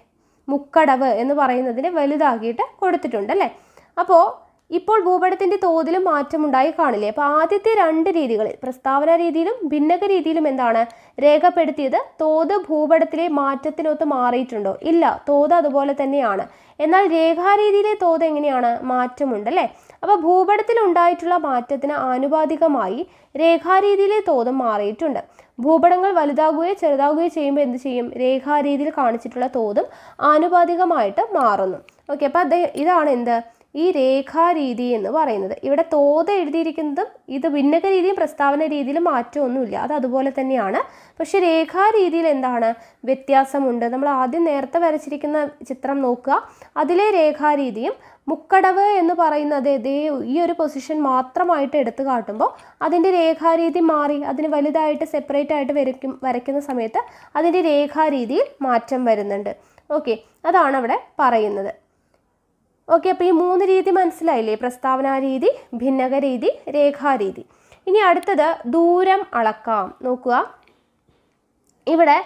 മുക്കടവ് എന്ന് പറയുന്നതിന് വലുതാക്കിയിട്ട് കൊടുത്തിട്ടുണ്ട് അല്ലേ അപ്പോൾ ഇപ്പോൾ ഭൂപടത്തിന്റെ തോതിലും മാറ്റമുണ്ടായി കാണില്ലേ അപ്പോൾ ആദ്യത്തെ രണ്ട് രീതികളിൽ പ്രസ്താവന രീതിയിലും ഭിന്നക രീതിയിലും എന്താണ് രേഖപ്പെടുത്തിയത് തോത് ഭൂപടത്തിലെ മാറ്റത്തിനൊത്ത് മാറിയിട്ടുണ്ടോ ഇല്ല തോത് അതുപോലെ തന്നെയാണ് എന്നാൽ രേഖാരീതിയിലെ തോത് എങ്ങനെയാണ് മാറ്റമുണ്ട് അല്ലേ അപ്പോൾ ഭൂപടത്തിൽ ഉണ്ടായിട്ടുള്ള മാറ്റത്തിന് ആനുപാതികമായി രേഖാരീതിയിലെ തോത് മാറിയിട്ടുണ്ട് ഭൂപടങ്ങൾ വലുതാകുകയോ ചെറുതാകുകയോ ചെയ്യുമ്പോൾ എന്ത് ചെയ്യും രേഖാരീതിയിൽ കാണിച്ചിട്ടുള്ള തോതും ആനുപാതികമായിട്ട് മാറുന്നു ഓക്കെ അപ്പോൾ അദ്ദേഹം ഇതാണ് എന്ത് ഈ രേഖാരീതി എന്ന് പറയുന്നത് ഇവിടെ തോത് എഴുതിയിരിക്കുന്നതും ഇത് ഭിന്നക രീതിയും പ്രസ്താവന രീതിയിലും മാറ്റമൊന്നുമില്ല അത് അതുപോലെ തന്നെയാണ് പക്ഷെ രേഖാരീതിയിൽ എന്താണ് വ്യത്യാസമുണ്ട് നമ്മൾ ആദ്യം നേരത്തെ വരച്ചിരിക്കുന്ന ചിത്രം നോക്കുക അതിലെ രേഖാരീതിയും മുക്കടവ് എന്ന് പറയുന്നത് ഇതേ ഈ ഒരു പൊസിഷൻ മാത്രമായിട്ട് എടുത്തു കാട്ടുമ്പോൾ അതിൻ്റെ രേഖാരീതി മാറി അതിന് വലുതായിട്ട് സെപ്പറേറ്റ് ആയിട്ട് വരയ്ക്കും വരയ്ക്കുന്ന സമയത്ത് അതിൻ്റെ രേഖാരീതിയിൽ മാറ്റം വരുന്നുണ്ട് ഓക്കെ അതാണ് അവിടെ പറയുന്നത് ഓക്കെ അപ്പോൾ ഈ മൂന്ന് രീതി മനസ്സിലായില്ലേ പ്രസ്താവനാ രീതി ഭിന്നക രീതി രേഖാരീതി ഇനി അടുത്തത് ദൂരം അളക്കാം നോക്കുക ഇവിടെ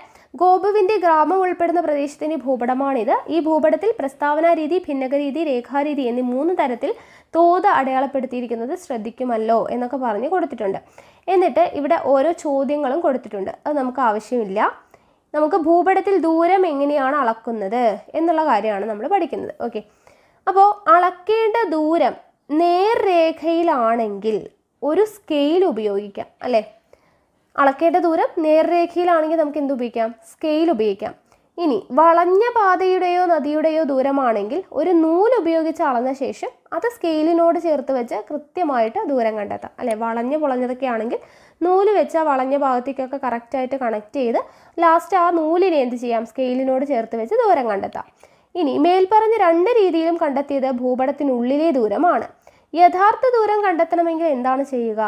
ഗോപുവിൻ്റെ ഗ്രാമം ഉൾപ്പെടുന്ന പ്രദേശത്തിൻ്റെ ഭൂപടമാണിത് ഈ ഭൂപടത്തിൽ പ്രസ്താവനാ രീതി ഭിന്നകരീതി രേഖാരീതി എന്നീ മൂന്ന് തരത്തിൽ തോത് അടയാളപ്പെടുത്തിയിരിക്കുന്നത് ശ്രദ്ധിക്കുമല്ലോ എന്നൊക്കെ പറഞ്ഞ് കൊടുത്തിട്ടുണ്ട് എന്നിട്ട് ഇവിടെ ഓരോ ചോദ്യങ്ങളും കൊടുത്തിട്ടുണ്ട് അത് നമുക്ക് ആവശ്യമില്ല നമുക്ക് ഭൂപടത്തിൽ ദൂരം എങ്ങനെയാണ് അളക്കുന്നത് എന്നുള്ള കാര്യമാണ് നമ്മൾ പഠിക്കുന്നത് ഓക്കെ അപ്പോൾ അളക്കേണ്ട ദൂരം നേർരേഖയിലാണെങ്കിൽ ഒരു സ്കെയിൽ ഉപയോഗിക്കാം അല്ലേ അളക്കേണ്ട ദൂരം നേർരേഖയിലാണെങ്കിൽ നമുക്ക് എന്ത് ഉപയോഗിക്കാം സ്കെയിൽ ഉപയോഗിക്കാം ഇനി വളഞ്ഞ പാതയുടെയോ നദിയുടെയോ ദൂരമാണെങ്കിൽ ഒരു നൂല് ഉപയോഗിച്ച് അളന്ന ശേഷം അത് സ്കെയിലിനോട് ചേർത്ത് വെച്ച് കൃത്യമായിട്ട് ദൂരം കണ്ടെത്താം അല്ലെ വളഞ്ഞ് പൊളഞ്ഞതൊക്കെ ആണെങ്കിൽ നൂല് വെച്ച് ആ വളഞ്ഞ ഭാഗത്തേക്കൊക്കെ കറക്റ്റായിട്ട് കണക്ട് ചെയ്ത് ലാസ്റ്റ് ആ നൂലിനെ എന്ത് ചെയ്യാം സ്കെയിലിനോട് ചേർത്ത് വെച്ച് ദൂരം കണ്ടെത്താം ഇനി മേൽപ്പറഞ്ഞ രണ്ട് രീതിയിലും കണ്ടെത്തിയത് ഭൂപടത്തിനുള്ളിലെ ദൂരമാണ് യഥാർത്ഥ ദൂരം കണ്ടെത്തണമെങ്കിൽ എന്താണ് ചെയ്യുക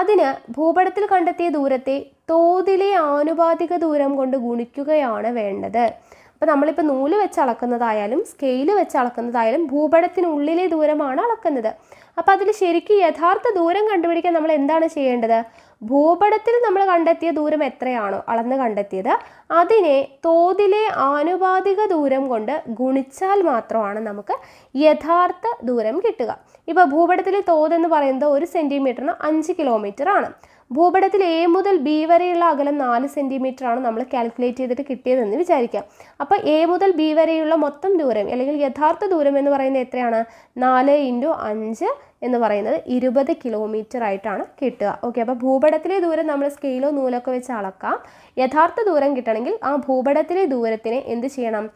അതിന് ഭൂപടത്തിൽ കണ്ടെത്തിയ ദൂരത്തെ തോതിലെ ആനുപാതിക ദൂരം കൊണ്ട് ഗുണിക്കുകയാണ് വേണ്ടത് അപ്പോൾ നമ്മളിപ്പോൾ നൂല് വെച്ച് അളക്കുന്നതായാലും സ്കെയിൽ വെച്ച് അളക്കുന്നതായാലും ഭൂപടത്തിനുള്ളിലെ ദൂരമാണ് അളക്കുന്നത് അപ്പോൾ അതിൽ ശരിക്കും യഥാർത്ഥ ദൂരം കണ്ടുപിടിക്കാൻ നമ്മൾ എന്താണ് ചെയ്യേണ്ടത് ഭൂപടത്തിൽ നമ്മൾ കണ്ടെത്തിയ ദൂരം എത്രയാണോ അളന്ന് കണ്ടെത്തിയത് അതിനെ തോതിലെ ആനുപാതിക ദൂരം കൊണ്ട് ഗുണിച്ചാൽ മാത്രമാണ് നമുക്ക് യഥാർത്ഥ ദൂരം കിട്ടുക ഇപ്പോൾ ഭൂപടത്തിലെ തോതെന്ന് എന്ന് പറയുന്നത് ഒരു സെൻറ്റിമീറ്ററിന് അഞ്ച് കിലോമീറ്റർ ആണ് ഭൂപടത്തിൽ എ മുതൽ ബി വരെയുള്ള അകലം നാല് ആണ് നമ്മൾ കാൽക്കുലേറ്റ് ചെയ്തിട്ട് കിട്ടിയതെന്ന് വിചാരിക്കാം അപ്പോൾ എ മുതൽ ബി വരെയുള്ള മൊത്തം ദൂരം അല്ലെങ്കിൽ യഥാർത്ഥ ദൂരം എന്ന് പറയുന്നത് എത്രയാണ് നാല് ഇൻറ്റു അഞ്ച് എന്ന് പറയുന്നത് ഇരുപത് കിലോമീറ്റർ ആയിട്ടാണ് കിട്ടുക ഓക്കെ അപ്പോൾ ഭൂപടത്തിലെ ദൂരം നമ്മൾ സ്കെയിലോ നൂലൊക്കെ വെച്ച് അളക്കാം യഥാർത്ഥ ദൂരം കിട്ടണമെങ്കിൽ ആ ഭൂപടത്തിലെ ദൂരത്തിനെ എന്ത് ചെയ്യണം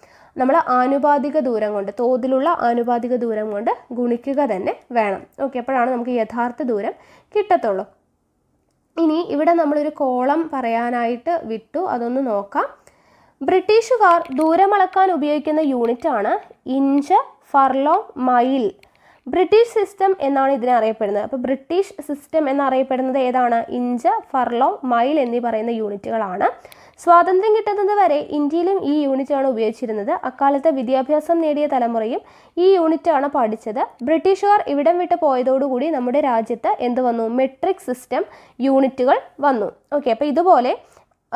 നമ്മൾ ആനുപാതിക ദൂരം കൊണ്ട് തോതിലുള്ള ആനുപാതിക ദൂരം കൊണ്ട് ഗുണിക്കുക തന്നെ വേണം ഓക്കെ അപ്പോഴാണ് നമുക്ക് യഥാർത്ഥ ദൂരം കിട്ടത്തുള്ളൂ ഇനി ഇവിടെ നമ്മളൊരു കോളം പറയാനായിട്ട് വിട്ടു അതൊന്ന് നോക്കാം ബ്രിട്ടീഷുകാർ ദൂരമളക്കാൻ ഉപയോഗിക്കുന്ന യൂണിറ്റാണ് inch furlong mile British system എന്നാണ് ഇതിനെ അറിയപ്പെടുന്നത് അപ്പോൾ ബ്രിട്ടീഷ് സിസ്റ്റം എന്നറിയപ്പെടുന്നത് ഏതാണ് ഇഞ്ച് ഫർലോ മൈൽ എന്നീ പറയുന്ന യൂണിറ്റുകളാണ് സ്വാതന്ത്ര്യം കിട്ടുന്നത് വരെ ഇന്ത്യയിലും ഈ യൂണിറ്റാണ് ഉപയോഗിച്ചിരുന്നത് അക്കാലത്ത് വിദ്യാഭ്യാസം നേടിയ തലമുറയും ഈ യൂണിറ്റാണ് പഠിച്ചത് ബ്രിട്ടീഷുകാർ ഇവിടം വിട്ട് പോയതോടുകൂടി നമ്മുടെ രാജ്യത്ത് എന്ത് വന്നു മെട്രിക് സിസ്റ്റം യൂണിറ്റുകൾ വന്നു ഓക്കെ അപ്പോൾ ഇതുപോലെ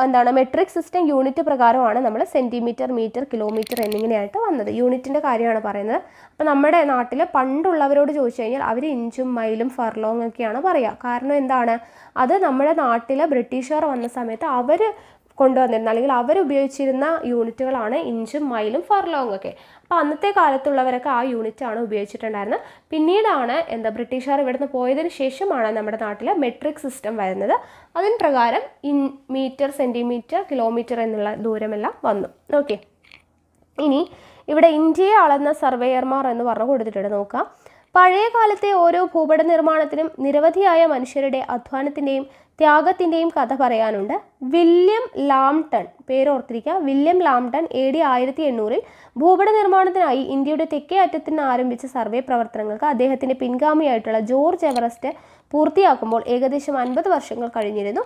എന്താണ് മെട്രിക് സിസ്റ്റം യൂണിറ്റ് പ്രകാരമാണ് നമ്മൾ സെൻറ്റിമീറ്റർ മീറ്റർ കിലോമീറ്റർ എന്നിങ്ങനെയായിട്ട് വന്നത് യൂണിറ്റിൻ്റെ കാര്യമാണ് പറയുന്നത് അപ്പോൾ നമ്മുടെ നാട്ടിൽ പണ്ടുള്ളവരോട് ചോദിച്ചു കഴിഞ്ഞാൽ അവർ ഇഞ്ചും മൈലും ഫർലോങ്ങൊക്കെയാണ് ഒക്കെയാണ് പറയുക കാരണം എന്താണ് അത് നമ്മുടെ നാട്ടിൽ ബ്രിട്ടീഷുകാർ വന്ന സമയത്ത് അവർ കൊണ്ടുവന്നിരുന്നത് അല്ലെങ്കിൽ അവർ ഉപയോഗിച്ചിരുന്ന യൂണിറ്റുകളാണ് ഇഞ്ചും മൈലും ഫർലോങ് ഒക്കെ അപ്പോൾ അന്നത്തെ കാലത്തുള്ളവരൊക്കെ ആ യൂണിറ്റാണ് ഉപയോഗിച്ചിട്ടുണ്ടായിരുന്നത് പിന്നീടാണ് എന്താ ബ്രിട്ടീഷുകാർ ഇവിടുന്ന് പോയതിന് ശേഷമാണ് നമ്മുടെ നാട്ടിലെ മെട്രിക് സിസ്റ്റം വരുന്നത് അതിന് പ്രകാരം ഇൻ മീറ്റർ സെൻറ്റിമീറ്റർ കിലോമീറ്റർ എന്നുള്ള ദൂരമെല്ലാം വന്നു ഓക്കെ ഇനി ഇവിടെ ഇന്ത്യയെ അളന്ന സർവേയർമാർ എന്ന് പറഞ്ഞു കൊടുത്തിട്ടുണ്ട് നോക്കാം പഴയ കാലത്തെ ഓരോ ഭൂപട നിർമ്മാണത്തിനും നിരവധിയായ മനുഷ്യരുടെ അധ്വാനത്തിൻ്റെയും ത്യാഗത്തിൻ്റെയും കഥ പറയാനുണ്ട് വില്യം ലാംടൺ പേരോർത്തിരിക്കുക വില്യം ലാംടൺ എ ഡി ആയിരത്തി എണ്ണൂറിൽ ഭൂപട നിർമ്മാണത്തിനായി ഇന്ത്യയുടെ തെക്കേ അറ്റത്തിന് ആരംഭിച്ച സർവേ പ്രവർത്തനങ്ങൾക്ക് അദ്ദേഹത്തിൻ്റെ പിൻഗാമിയായിട്ടുള്ള ജോർജ് എവറസ്റ്റ് പൂർത്തിയാക്കുമ്പോൾ ഏകദേശം അൻപത് വർഷങ്ങൾ കഴിഞ്ഞിരുന്നു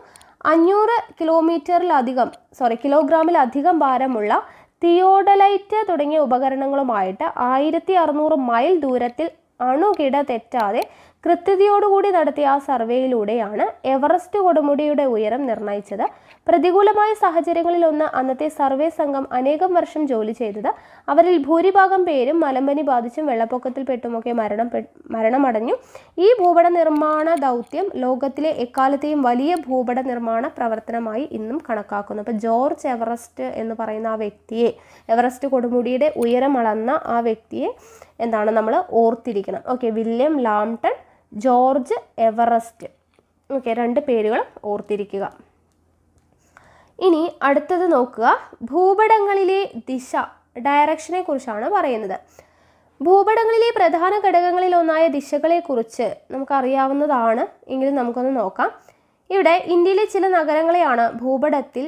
അഞ്ഞൂറ് കിലോമീറ്ററിലധികം സോറി കിലോഗ്രാമിലധികം ഭാരമുള്ള തിയോഡലൈറ്റ് തുടങ്ങിയ ഉപകരണങ്ങളുമായിട്ട് ആയിരത്തി അറുന്നൂറ് മൈൽ ദൂരത്തിൽ അണുകിട തെറ്റാതെ കൃത്യതയോടുകൂടി നടത്തിയ ആ സർവേയിലൂടെയാണ് എവറസ്റ്റ് കൊടുമുടിയുടെ ഉയരം നിർണയിച്ചത് പ്രതികൂലമായ സാഹചര്യങ്ങളിലൊന്ന് അന്നത്തെ സർവേ സംഘം അനേകം വർഷം ജോലി ചെയ്തത് അവരിൽ ഭൂരിഭാഗം പേരും മലമ്പനി ബാധിച്ചും വെള്ളപ്പൊക്കത്തിൽ പെട്ടുമൊക്കെ മരണം മരണമടഞ്ഞു ഈ ഭൂപട നിർമ്മാണ ദൗത്യം ലോകത്തിലെ എക്കാലത്തെയും വലിയ ഭൂപട നിർമ്മാണ പ്രവർത്തനമായി ഇന്നും കണക്കാക്കുന്നു അപ്പോൾ ജോർജ് എവറസ്റ്റ് എന്ന് പറയുന്ന ആ വ്യക്തിയെ എവറസ്റ്റ് കൊടുമുടിയുടെ ഉയരം അളന്ന ആ വ്യക്തിയെ എന്താണ് നമ്മൾ ഓർത്തിരിക്കണം okay William Lambton George Everest okay രണ്ട് പേരുകൾ ഓർത്തിരിക്കുക ഇനി അടുത്തത് നോക്കുക ഭൂപടങ്ങളിലെ ദിശ ഡയറക്ഷനെ കുറിച്ചാണ് പറയുന്നത് ഭൂപടങ്ങളിലെ പ്രധാന ഘടകങ്ങളിൽ ഒന്നായ ദിശകളെക്കുറിച്ച് നമുക്കറിയാവുന്നതാണ് എങ്കിലും നമുക്കൊന്ന് നോക്കാം ഇവിടെ ഇന്ത്യയിലെ ചില നഗരങ്ങളെയാണ് ഭൂപടത്തിൽ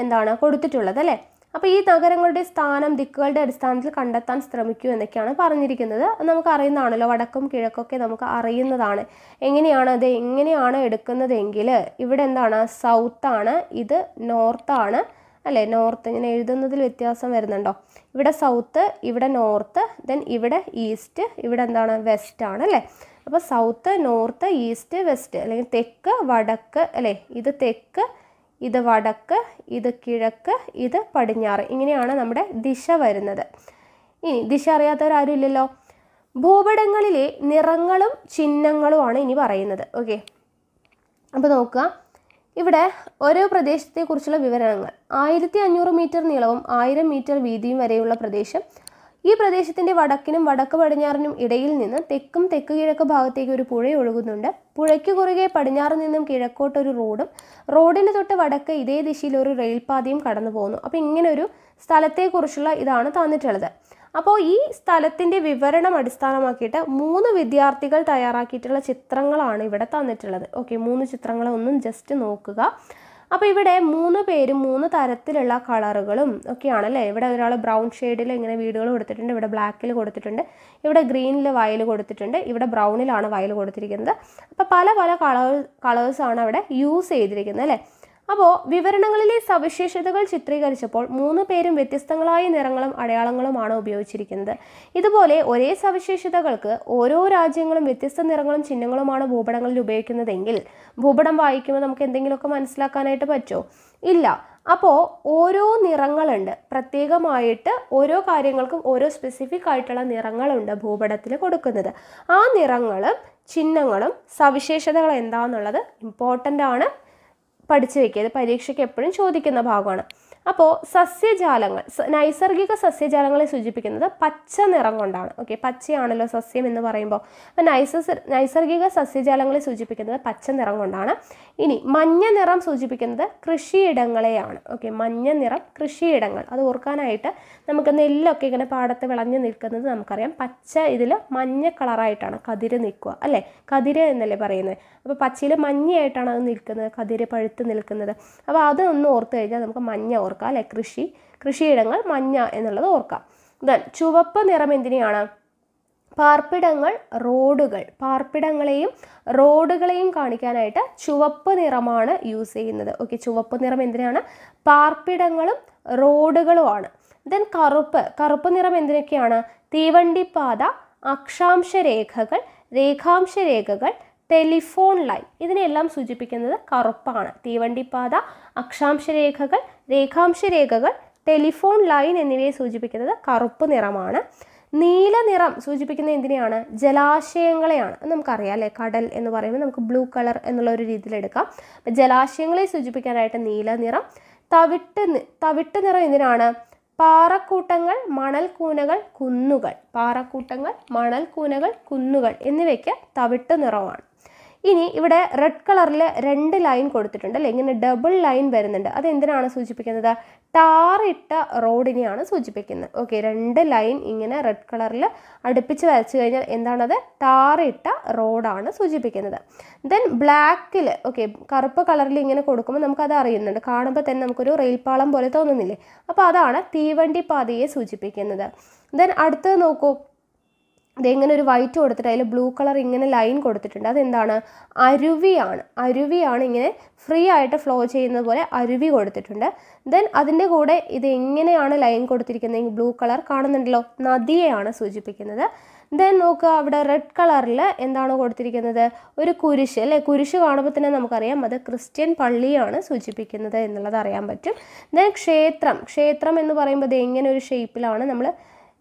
എന്താണ് കൊടുത്തിട്ടുള്ളത് അല്ലേ അപ്പോൾ ഈ നഗരങ്ങളുടെ സ്ഥാനം ദിക്കുകളുടെ അടിസ്ഥാനത്തിൽ കണ്ടെത്താൻ ശ്രമിക്കൂ എന്നൊക്കെയാണ് പറഞ്ഞിരിക്കുന്നത് നമുക്ക് അറിയുന്നതാണല്ലോ വടക്കും കിഴക്കൊക്കെ നമുക്ക് അറിയുന്നതാണ് എങ്ങനെയാണ് അത് എങ്ങനെയാണ് എടുക്കുന്നതെങ്കിൽ ഇവിടെ എന്താണ് സൗത്ത് ആണ് ഇത് നോർത്ത് ആണ് അല്ലേ നോർത്ത് ഇങ്ങനെ എഴുതുന്നതിൽ വ്യത്യാസം വരുന്നുണ്ടോ ഇവിടെ സൗത്ത് ഇവിടെ നോർത്ത് ദെൻ ഇവിടെ ഈസ്റ്റ് ഇവിടെ എന്താണ് വെസ്റ്റ് ആണ് അല്ലേ അപ്പോൾ സൗത്ത് നോർത്ത് ഈസ്റ്റ് വെസ്റ്റ് അല്ലെങ്കിൽ തെക്ക് വടക്ക് അല്ലേ ഇത് തെക്ക് ഇത് വടക്ക് ഇത് കിഴക്ക് ഇത് പടിഞ്ഞാറ് ഇങ്ങനെയാണ് നമ്മുടെ ദിശ വരുന്നത് ഇനി ദിശ അറിയാത്തവരാരും ഇല്ലല്ലോ ഭൂപടങ്ങളിലെ നിറങ്ങളും ചിഹ്നങ്ങളുമാണ് ഇനി പറയുന്നത് ഓക്കെ അപ്പോൾ നോക്കുക ഇവിടെ ഓരോ പ്രദേശത്തെക്കുറിച്ചുള്ള വിവരങ്ങൾ ആയിരത്തി അഞ്ഞൂറ് മീറ്റർ നീളവും ആയിരം മീറ്റർ വീതിയും വരെയുള്ള പ്രദേശം ഈ പ്രദേശത്തിൻ്റെ വടക്കിനും വടക്ക് പടിഞ്ഞാറിനും ഇടയിൽ നിന്ന് തെക്കും തെക്ക് കിഴക്ക് ഭാഗത്തേക്ക് ഒരു പുഴ ഒഴുകുന്നുണ്ട് പുഴയ്ക്ക് കുറുകെ പടിഞ്ഞാറ് നിന്നും കിഴക്കോട്ടൊരു റോഡും റോഡിന് തൊട്ട് വടക്ക് ഇതേ ദിശയിൽ ഒരു റെയിൽപാതയും കടന്നു പോകുന്നു അപ്പോൾ ഇങ്ങനെ ഒരു സ്ഥലത്തെക്കുറിച്ചുള്ള ഇതാണ് തന്നിട്ടുള്ളത് അപ്പോൾ ഈ സ്ഥലത്തിൻ്റെ വിവരണം അടിസ്ഥാനമാക്കിയിട്ട് മൂന്ന് വിദ്യാർത്ഥികൾ തയ്യാറാക്കിയിട്ടുള്ള ചിത്രങ്ങളാണ് ഇവിടെ തന്നിട്ടുള്ളത് ഓക്കെ മൂന്ന് ചിത്രങ്ങളൊന്നും ജസ്റ്റ് നോക്കുക അപ്പോൾ ഇവിടെ മൂന്ന് പേരും മൂന്ന് തരത്തിലുള്ള കളറുകളും ഒക്കെയാണ് അല്ലേ ഇവിടെ ഒരാൾ ബ്രൗൺ ഷെയ്ഡിൽ ഇങ്ങനെ വീടുകൾ കൊടുത്തിട്ടുണ്ട് ഇവിടെ ബ്ലാക്കിൽ കൊടുത്തിട്ടുണ്ട് ഇവിടെ ഗ്രീനിൽ വയൽ കൊടുത്തിട്ടുണ്ട് ഇവിടെ ബ്രൗണിലാണ് വയൽ കൊടുത്തിരിക്കുന്നത് അപ്പോൾ പല പല കളേഴ്സ് കളേഴ്സാണ് അവിടെ യൂസ് ചെയ്തിരിക്കുന്നത് അല്ലേ അപ്പോൾ വിവരണങ്ങളിലെ സവിശേഷതകൾ ചിത്രീകരിച്ചപ്പോൾ മൂന്ന് പേരും വ്യത്യസ്തങ്ങളായ നിറങ്ങളും അടയാളങ്ങളുമാണ് ഉപയോഗിച്ചിരിക്കുന്നത് ഇതുപോലെ ഒരേ സവിശേഷതകൾക്ക് ഓരോ രാജ്യങ്ങളും വ്യത്യസ്ത നിറങ്ങളും ചിഹ്നങ്ങളുമാണ് ഭൂപടങ്ങളിൽ ഉപയോഗിക്കുന്നതെങ്കിൽ ഭൂപടം വായിക്കുമ്പോൾ നമുക്ക് എന്തെങ്കിലുമൊക്കെ മനസ്സിലാക്കാനായിട്ട് പറ്റുമോ ഇല്ല അപ്പോൾ ഓരോ നിറങ്ങളുണ്ട് പ്രത്യേകമായിട്ട് ഓരോ കാര്യങ്ങൾക്കും ഓരോ സ്പെസിഫിക് ആയിട്ടുള്ള നിറങ്ങളുണ്ട് ഭൂപടത്തിൽ കൊടുക്കുന്നത് ആ നിറങ്ങളും ചിഹ്നങ്ങളും സവിശേഷതകൾ എന്താണെന്നുള്ളത് ഇമ്പോർട്ടൻ്റ് ആണ് പഠിച്ചു വെക്കുക ഇത് പരീക്ഷയ്ക്ക് എപ്പോഴും ചോദിക്കുന്ന ഭാഗമാണ് അപ്പോൾ സസ്യജാലങ്ങൾ നൈസർഗിക സസ്യജാലങ്ങളെ സൂചിപ്പിക്കുന്നത് പച്ച നിറം കൊണ്ടാണ് ഓക്കെ പച്ചയാണല്ലോ സസ്യം എന്ന് പറയുമ്പോൾ അപ്പോൾ നൈസ നൈസർഗിക സസ്യജാലങ്ങളെ സൂചിപ്പിക്കുന്നത് പച്ച നിറം കൊണ്ടാണ് ഇനി മഞ്ഞ നിറം സൂചിപ്പിക്കുന്നത് കൃഷിയിടങ്ങളെയാണ് ഓക്കെ മഞ്ഞ നിറം കൃഷിയിടങ്ങൾ അത് ഓർക്കാനായിട്ട് നമുക്ക് നെല്ലൊക്കെ ഇങ്ങനെ പാടത്ത് വിളഞ്ഞു നിൽക്കുന്നത് നമുക്കറിയാം പച്ച ഇതിൽ മഞ്ഞ കളറായിട്ടാണ് കതിര് നിൽക്കുക അല്ലേ കതിര് എന്നല്ലേ പറയുന്നത് അപ്പോൾ പച്ചയിൽ മഞ്ഞയായിട്ടാണ് അത് നിൽക്കുന്നത് കതിര് പഴുത്ത് നിൽക്കുന്നത് അപ്പോൾ അതൊന്ന് ഓർത്ത് കഴിഞ്ഞാൽ നമുക്ക് മഞ്ഞ ഓർക്കാം ഓർക്കാം അല്ലെ കൃഷി കൃഷിയിടങ്ങൾ മഞ്ഞ എന്നുള്ളത് ഓർക്കുക ദെൻ ചുവപ്പ് നിറം എന്തിനെയാണ് പാർപ്പിടങ്ങൾ റോഡുകൾ പാർപ്പിടങ്ങളെയും റോഡുകളെയും കാണിക്കാനായിട്ട് ചുവപ്പ് നിറമാണ് യൂസ് ചെയ്യുന്നത് ഓക്കെ ചുവപ്പ് നിറം എന്തിനാണ് പാർപ്പിടങ്ങളും റോഡുകളുമാണ് ദെൻ കറുപ്പ് കറുപ്പ് നിറം എന്തിനൊക്കെയാണ് തീവണ്ടിപ്പാത അക്ഷാംശ രേഖകൾ രേഖാംശ രേഖകൾ ടെലിഫോൺ ലൈൻ ഇതിനെല്ലാം സൂചിപ്പിക്കുന്നത് കറുപ്പാണ് തീവണ്ടിപ്പാത അക്ഷാംശ രേഖകൾ രേഖാംശ രേഖകൾ ടെലിഫോൺ ലൈൻ എന്നിവയെ സൂചിപ്പിക്കുന്നത് കറുപ്പ് നിറമാണ് നീല നിറം സൂചിപ്പിക്കുന്നത് എന്തിനെയാണ് ജലാശയങ്ങളെയാണ് നമുക്കറിയാം അല്ലെ കടൽ എന്ന് പറയുമ്പോൾ നമുക്ക് ബ്ലൂ കളർ എന്നുള്ള ഒരു രീതിയിൽ എടുക്കാം ജലാശയങ്ങളെ സൂചിപ്പിക്കാനായിട്ട് നീല നിറം തവിട്ട് തവിട്ട് നിറം എന്തിനാണ് പാറക്കൂട്ടങ്ങൾ മണൽക്കൂനകൾ കുന്നുകൾ പാറക്കൂട്ടങ്ങൾ മണൽക്കൂനകൾ കുന്നുകൾ എന്നിവയ്ക്ക് തവിട്ട് നിറമാണ് ഇനി ഇവിടെ റെഡ് കളറിൽ രണ്ട് ലൈൻ കൊടുത്തിട്ടുണ്ട് അല്ലേ ഇങ്ങനെ ഡബിൾ ലൈൻ വരുന്നുണ്ട് അത് എന്തിനാണ് സൂചിപ്പിക്കുന്നത് ടാറിട്ട റോഡിനെയാണ് സൂചിപ്പിക്കുന്നത് ഓക്കെ രണ്ട് ലൈൻ ഇങ്ങനെ റെഡ് കളറിൽ അടുപ്പിച്ച് വരച്ചു കഴിഞ്ഞാൽ എന്താണത് ടാറിട്ട റോഡാണ് സൂചിപ്പിക്കുന്നത് ദെൻ ബ്ലാക്കിൽ ഓക്കെ കറുപ്പ് കളറിൽ ഇങ്ങനെ കൊടുക്കുമ്പോൾ നമുക്കത് അറിയുന്നുണ്ട് കാണുമ്പോൾ തന്നെ നമുക്കൊരു റെയിൽപ്പാളം പോലെ തോന്നുന്നില്ലേ അപ്പോൾ അതാണ് തീവണ്ടി പാതയെ സൂചിപ്പിക്കുന്നത് ദെൻ അടുത്തത് നോക്കൂ ഇങ്ങനെ ഒരു വൈറ്റ് കൊടുത്തിട്ട് അതിൽ ബ്ലൂ കളർ ഇങ്ങനെ ലൈൻ കൊടുത്തിട്ടുണ്ട് അതെന്താണ് അരുവിയാണ് അരുവിയാണ് ഇങ്ങനെ ഫ്രീ ആയിട്ട് ഫ്ലോ ചെയ്യുന്നത് പോലെ അരുവി കൊടുത്തിട്ടുണ്ട് ദെൻ അതിൻ്റെ കൂടെ ഇത് എങ്ങനെയാണ് ലൈൻ കൊടുത്തിരിക്കുന്നത് ബ്ലൂ കളർ കാണുന്നുണ്ടല്ലോ നദിയെയാണ് സൂചിപ്പിക്കുന്നത് ദെൻ നോക്കുക അവിടെ റെഡ് കളറിൽ എന്താണ് കൊടുത്തിരിക്കുന്നത് ഒരു കുരിശ് അല്ലേ കുരിശ് കാണുമ്പോൾ തന്നെ നമുക്കറിയാം അത് ക്രിസ്ത്യൻ പള്ളിയാണ് സൂചിപ്പിക്കുന്നത് എന്നുള്ളത് അറിയാൻ പറ്റും ദെൻ ക്ഷേത്രം ക്ഷേത്രം എന്ന് പറയുമ്പോൾ ഇത് എങ്ങനെ ഒരു ഷേപ്പിലാണ് നമ്മൾ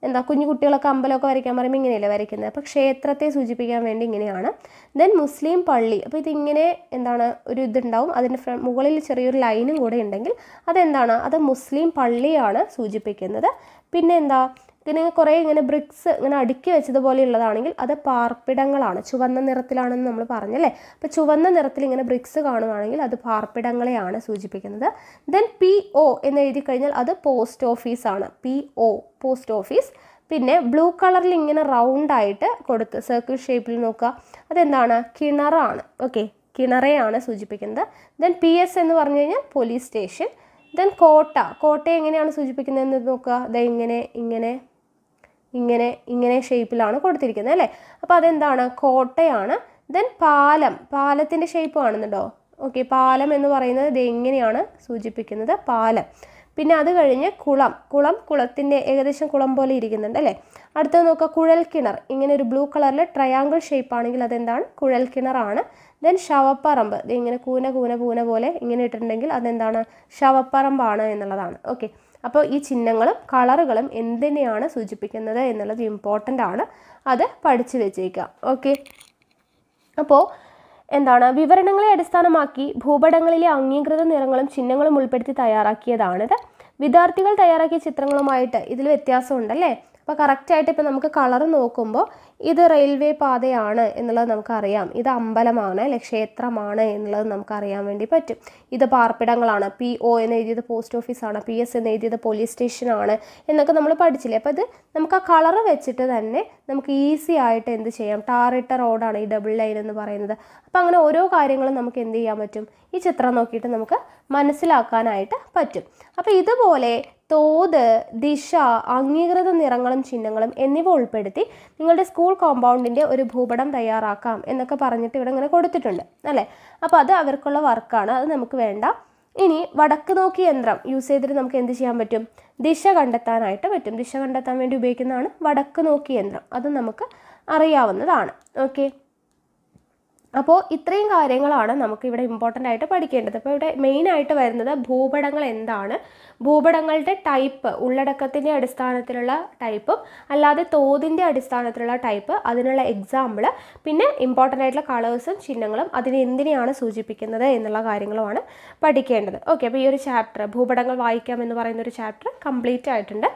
എന്താ കുഞ്ഞു കുട്ടികളൊക്കെ അമ്പലമൊക്കെ വരയ്ക്കാൻ പറയുമ്പോൾ ഇങ്ങനെയല്ലേ വരയ്ക്കുന്നത് അപ്പോൾ ക്ഷേത്രത്തെ സൂചിപ്പിക്കാൻ വേണ്ടി ഇങ്ങനെയാണ് ദെൻ മുസ്ലിം പള്ളി അപ്പോൾ ഇതിങ്ങനെ എന്താണ് ഒരു ഇതുണ്ടാവും അതിൻ്റെ മുകളിൽ ചെറിയൊരു ലൈനും കൂടെ ഉണ്ടെങ്കിൽ അതെന്താണ് അത് മുസ്ലിം പള്ളിയാണ് സൂചിപ്പിക്കുന്നത് പിന്നെ എന്താ ഇങ്ങനെ കുറേ ഇങ്ങനെ ബ്രിക്സ് ഇങ്ങനെ അടുക്കി വെച്ചതുപോലെയുള്ളതാണെങ്കിൽ അത് പാർപ്പിടങ്ങളാണ് ചുവന്ന നിറത്തിലാണെന്ന് നമ്മൾ പറഞ്ഞല്ലേ അപ്പോൾ ചുവന്ന നിറത്തിൽ ഇങ്ങനെ ബ്രിക്സ് കാണുവാണെങ്കിൽ അത് പാർപ്പിടങ്ങളെയാണ് സൂചിപ്പിക്കുന്നത് ദെൻ പി ഒ എന്ന് എഴുതി കഴിഞ്ഞാൽ അത് പോസ്റ്റ് ഓഫീസാണ് പി ഒ പോസ്റ്റ് ഓഫീസ് പിന്നെ ബ്ലൂ കളറിൽ ഇങ്ങനെ റൗണ്ടായിട്ട് കൊടുത്ത് സർക്കിൾ ഷേപ്പിൽ നോക്കുക അതെന്താണ് കിണറാണ് ഓക്കെ കിണറെയാണ് സൂചിപ്പിക്കുന്നത് ദെൻ പി എസ് എന്ന് പറഞ്ഞു കഴിഞ്ഞാൽ പോലീസ് സ്റ്റേഷൻ ദെൻ കോട്ട കോട്ടയെങ്ങനെയാണ് എങ്ങനെയാണ് സൂചിപ്പിക്കുന്നത് എന്ന് നോക്കുക ദ ഇങ്ങനെ ഇങ്ങനെ ഇങ്ങനെ ഇങ്ങനെ ഷേപ്പിലാണ് കൊടുത്തിരിക്കുന്നത് അല്ലേ അപ്പോൾ അതെന്താണ് കോട്ടയാണ് ദെൻ പാലം പാലത്തിൻ്റെ ഷേപ്പ് കാണുന്നുണ്ടോ ഓക്കെ പാലം എന്ന് പറയുന്നത് ഇത് എങ്ങനെയാണ് സൂചിപ്പിക്കുന്നത് പാലം പിന്നെ അത് കഴിഞ്ഞ് കുളം കുളം കുളത്തിൻ്റെ ഏകദേശം കുളം പോലെ ഇരിക്കുന്നുണ്ട് അല്ലേ അടുത്തത് നോക്കുക കുഴൽ കിണർ ഇങ്ങനെ ഒരു ബ്ലൂ കളറിൽ ട്രയാങ്കിൾ ഷേപ്പ് ആണെങ്കിൽ അതെന്താണ് കുഴൽ കിണറാണ് ദെൻ ശവപ്പറമ്പ് ഇത് ഇങ്ങനെ കൂന കൂന കൂന പോലെ ഇങ്ങനെ ഇട്ടിട്ടുണ്ടെങ്കിൽ അതെന്താണ് ശവപ്പറമ്പാണ് എന്നുള്ളതാണ് ഓക്കെ അപ്പോൾ ഈ ചിഹ്നങ്ങളും കളറുകളും എന്തിനെയാണ് സൂചിപ്പിക്കുന്നത് എന്നുള്ളത് ഇമ്പോർട്ടൻ്റ് ആണ് അത് പഠിച്ചു വെച്ചേക്കാം ഓക്കെ അപ്പോൾ എന്താണ് വിവരണങ്ങളെ അടിസ്ഥാനമാക്കി ഭൂപടങ്ങളിലെ അംഗീകൃത നിറങ്ങളും ചിഹ്നങ്ങളും ഉൾപ്പെടുത്തി തയ്യാറാക്കിയതാണിത് വിദ്യാർത്ഥികൾ തയ്യാറാക്കിയ ചിത്രങ്ങളുമായിട്ട് ഇതിൽ വ്യത്യാസമുണ്ടല്ലേ അപ്പോൾ കറക്റ്റായിട്ട് ഇപ്പോൾ നമുക്ക് കളർ നോക്കുമ്പോൾ ഇത് റെയിൽവേ പാതയാണ് എന്നുള്ളത് നമുക്കറിയാം ഇത് അമ്പലമാണ് അല്ലെ ക്ഷേത്രമാണ് എന്നുള്ളത് നമുക്കറിയാൻ വേണ്ടി പറ്റും ഇത് പാർപ്പിടങ്ങളാണ് പി ഒ എന്ന് എഴുതിയത് പോസ്റ്റ് ഓഫീസാണ് പി എസ് എന്ന് എഴുതിയത് പോലീസ് സ്റ്റേഷനാണ് എന്നൊക്കെ നമ്മൾ പഠിച്ചില്ലേ അപ്പോൾ ഇത് നമുക്ക് ആ കളർ വെച്ചിട്ട് തന്നെ നമുക്ക് ഈസി ആയിട്ട് എന്ത് ചെയ്യാം ടാറിട്ട റോഡാണ് ഈ ഡബിൾ ലൈൻ എന്ന് പറയുന്നത് അപ്പോൾ അങ്ങനെ ഓരോ കാര്യങ്ങളും നമുക്ക് എന്ത് ചെയ്യാൻ പറ്റും ഈ ചിത്രം നോക്കിയിട്ട് നമുക്ക് മനസ്സിലാക്കാനായിട്ട് പറ്റും അപ്പോൾ ഇതുപോലെ തോത് ദിശ അംഗീകൃത നിറങ്ങളും ചിഹ്നങ്ങളും എന്നിവ ഉൾപ്പെടുത്തി നിങ്ങളുടെ സ്കൂൾ കോമ്പൗണ്ടിൻ്റെ ഒരു ഭൂപടം തയ്യാറാക്കാം എന്നൊക്കെ പറഞ്ഞിട്ട് ഇവിടെ ഇങ്ങനെ കൊടുത്തിട്ടുണ്ട് അല്ലേ അപ്പോൾ അത് അവർക്കുള്ള വർക്കാണ് അത് നമുക്ക് വേണ്ട ഇനി വടക്ക് നോക്കി യന്ത്രം യൂസ് ചെയ്തിട്ട് നമുക്ക് എന്ത് ചെയ്യാൻ പറ്റും ദിശ കണ്ടെത്താനായിട്ട് പറ്റും ദിശ കണ്ടെത്താൻ വേണ്ടി ഉപയോഗിക്കുന്നതാണ് വടക്ക് നോക്കി യന്ത്രം അത് നമുക്ക് അറിയാവുന്നതാണ് ഓക്കെ അപ്പോൾ ഇത്രയും കാര്യങ്ങളാണ് നമുക്ക് ഇവിടെ ഇമ്പോർട്ടൻ്റ് ആയിട്ട് പഠിക്കേണ്ടത് അപ്പോൾ ഇവിടെ മെയിൻ ആയിട്ട് വരുന്നത് ഭൂപടങ്ങൾ എന്താണ് ഭൂപടങ്ങളുടെ ടൈപ്പ് ഉള്ളടക്കത്തിൻ്റെ അടിസ്ഥാനത്തിലുള്ള ടൈപ്പും അല്ലാതെ തോതിൻ്റെ അടിസ്ഥാനത്തിലുള്ള ടൈപ്പ് അതിനുള്ള എക്സാമ്പിൾ പിന്നെ ഇമ്പോർട്ടൻ്റ് ആയിട്ടുള്ള കളേഴ്സും ചിഹ്നങ്ങളും അതിന് എന്തിനെയാണ് സൂചിപ്പിക്കുന്നത് എന്നുള്ള കാര്യങ്ങളുമാണ് പഠിക്കേണ്ടത് ഓക്കെ അപ്പോൾ ഈ ഒരു ചാപ്റ്റർ ഭൂപടങ്ങൾ വായിക്കാം എന്ന് പറയുന്ന ഒരു ചാപ്റ്റർ കംപ്ലീറ്റ് ആയിട്ടുണ്ട്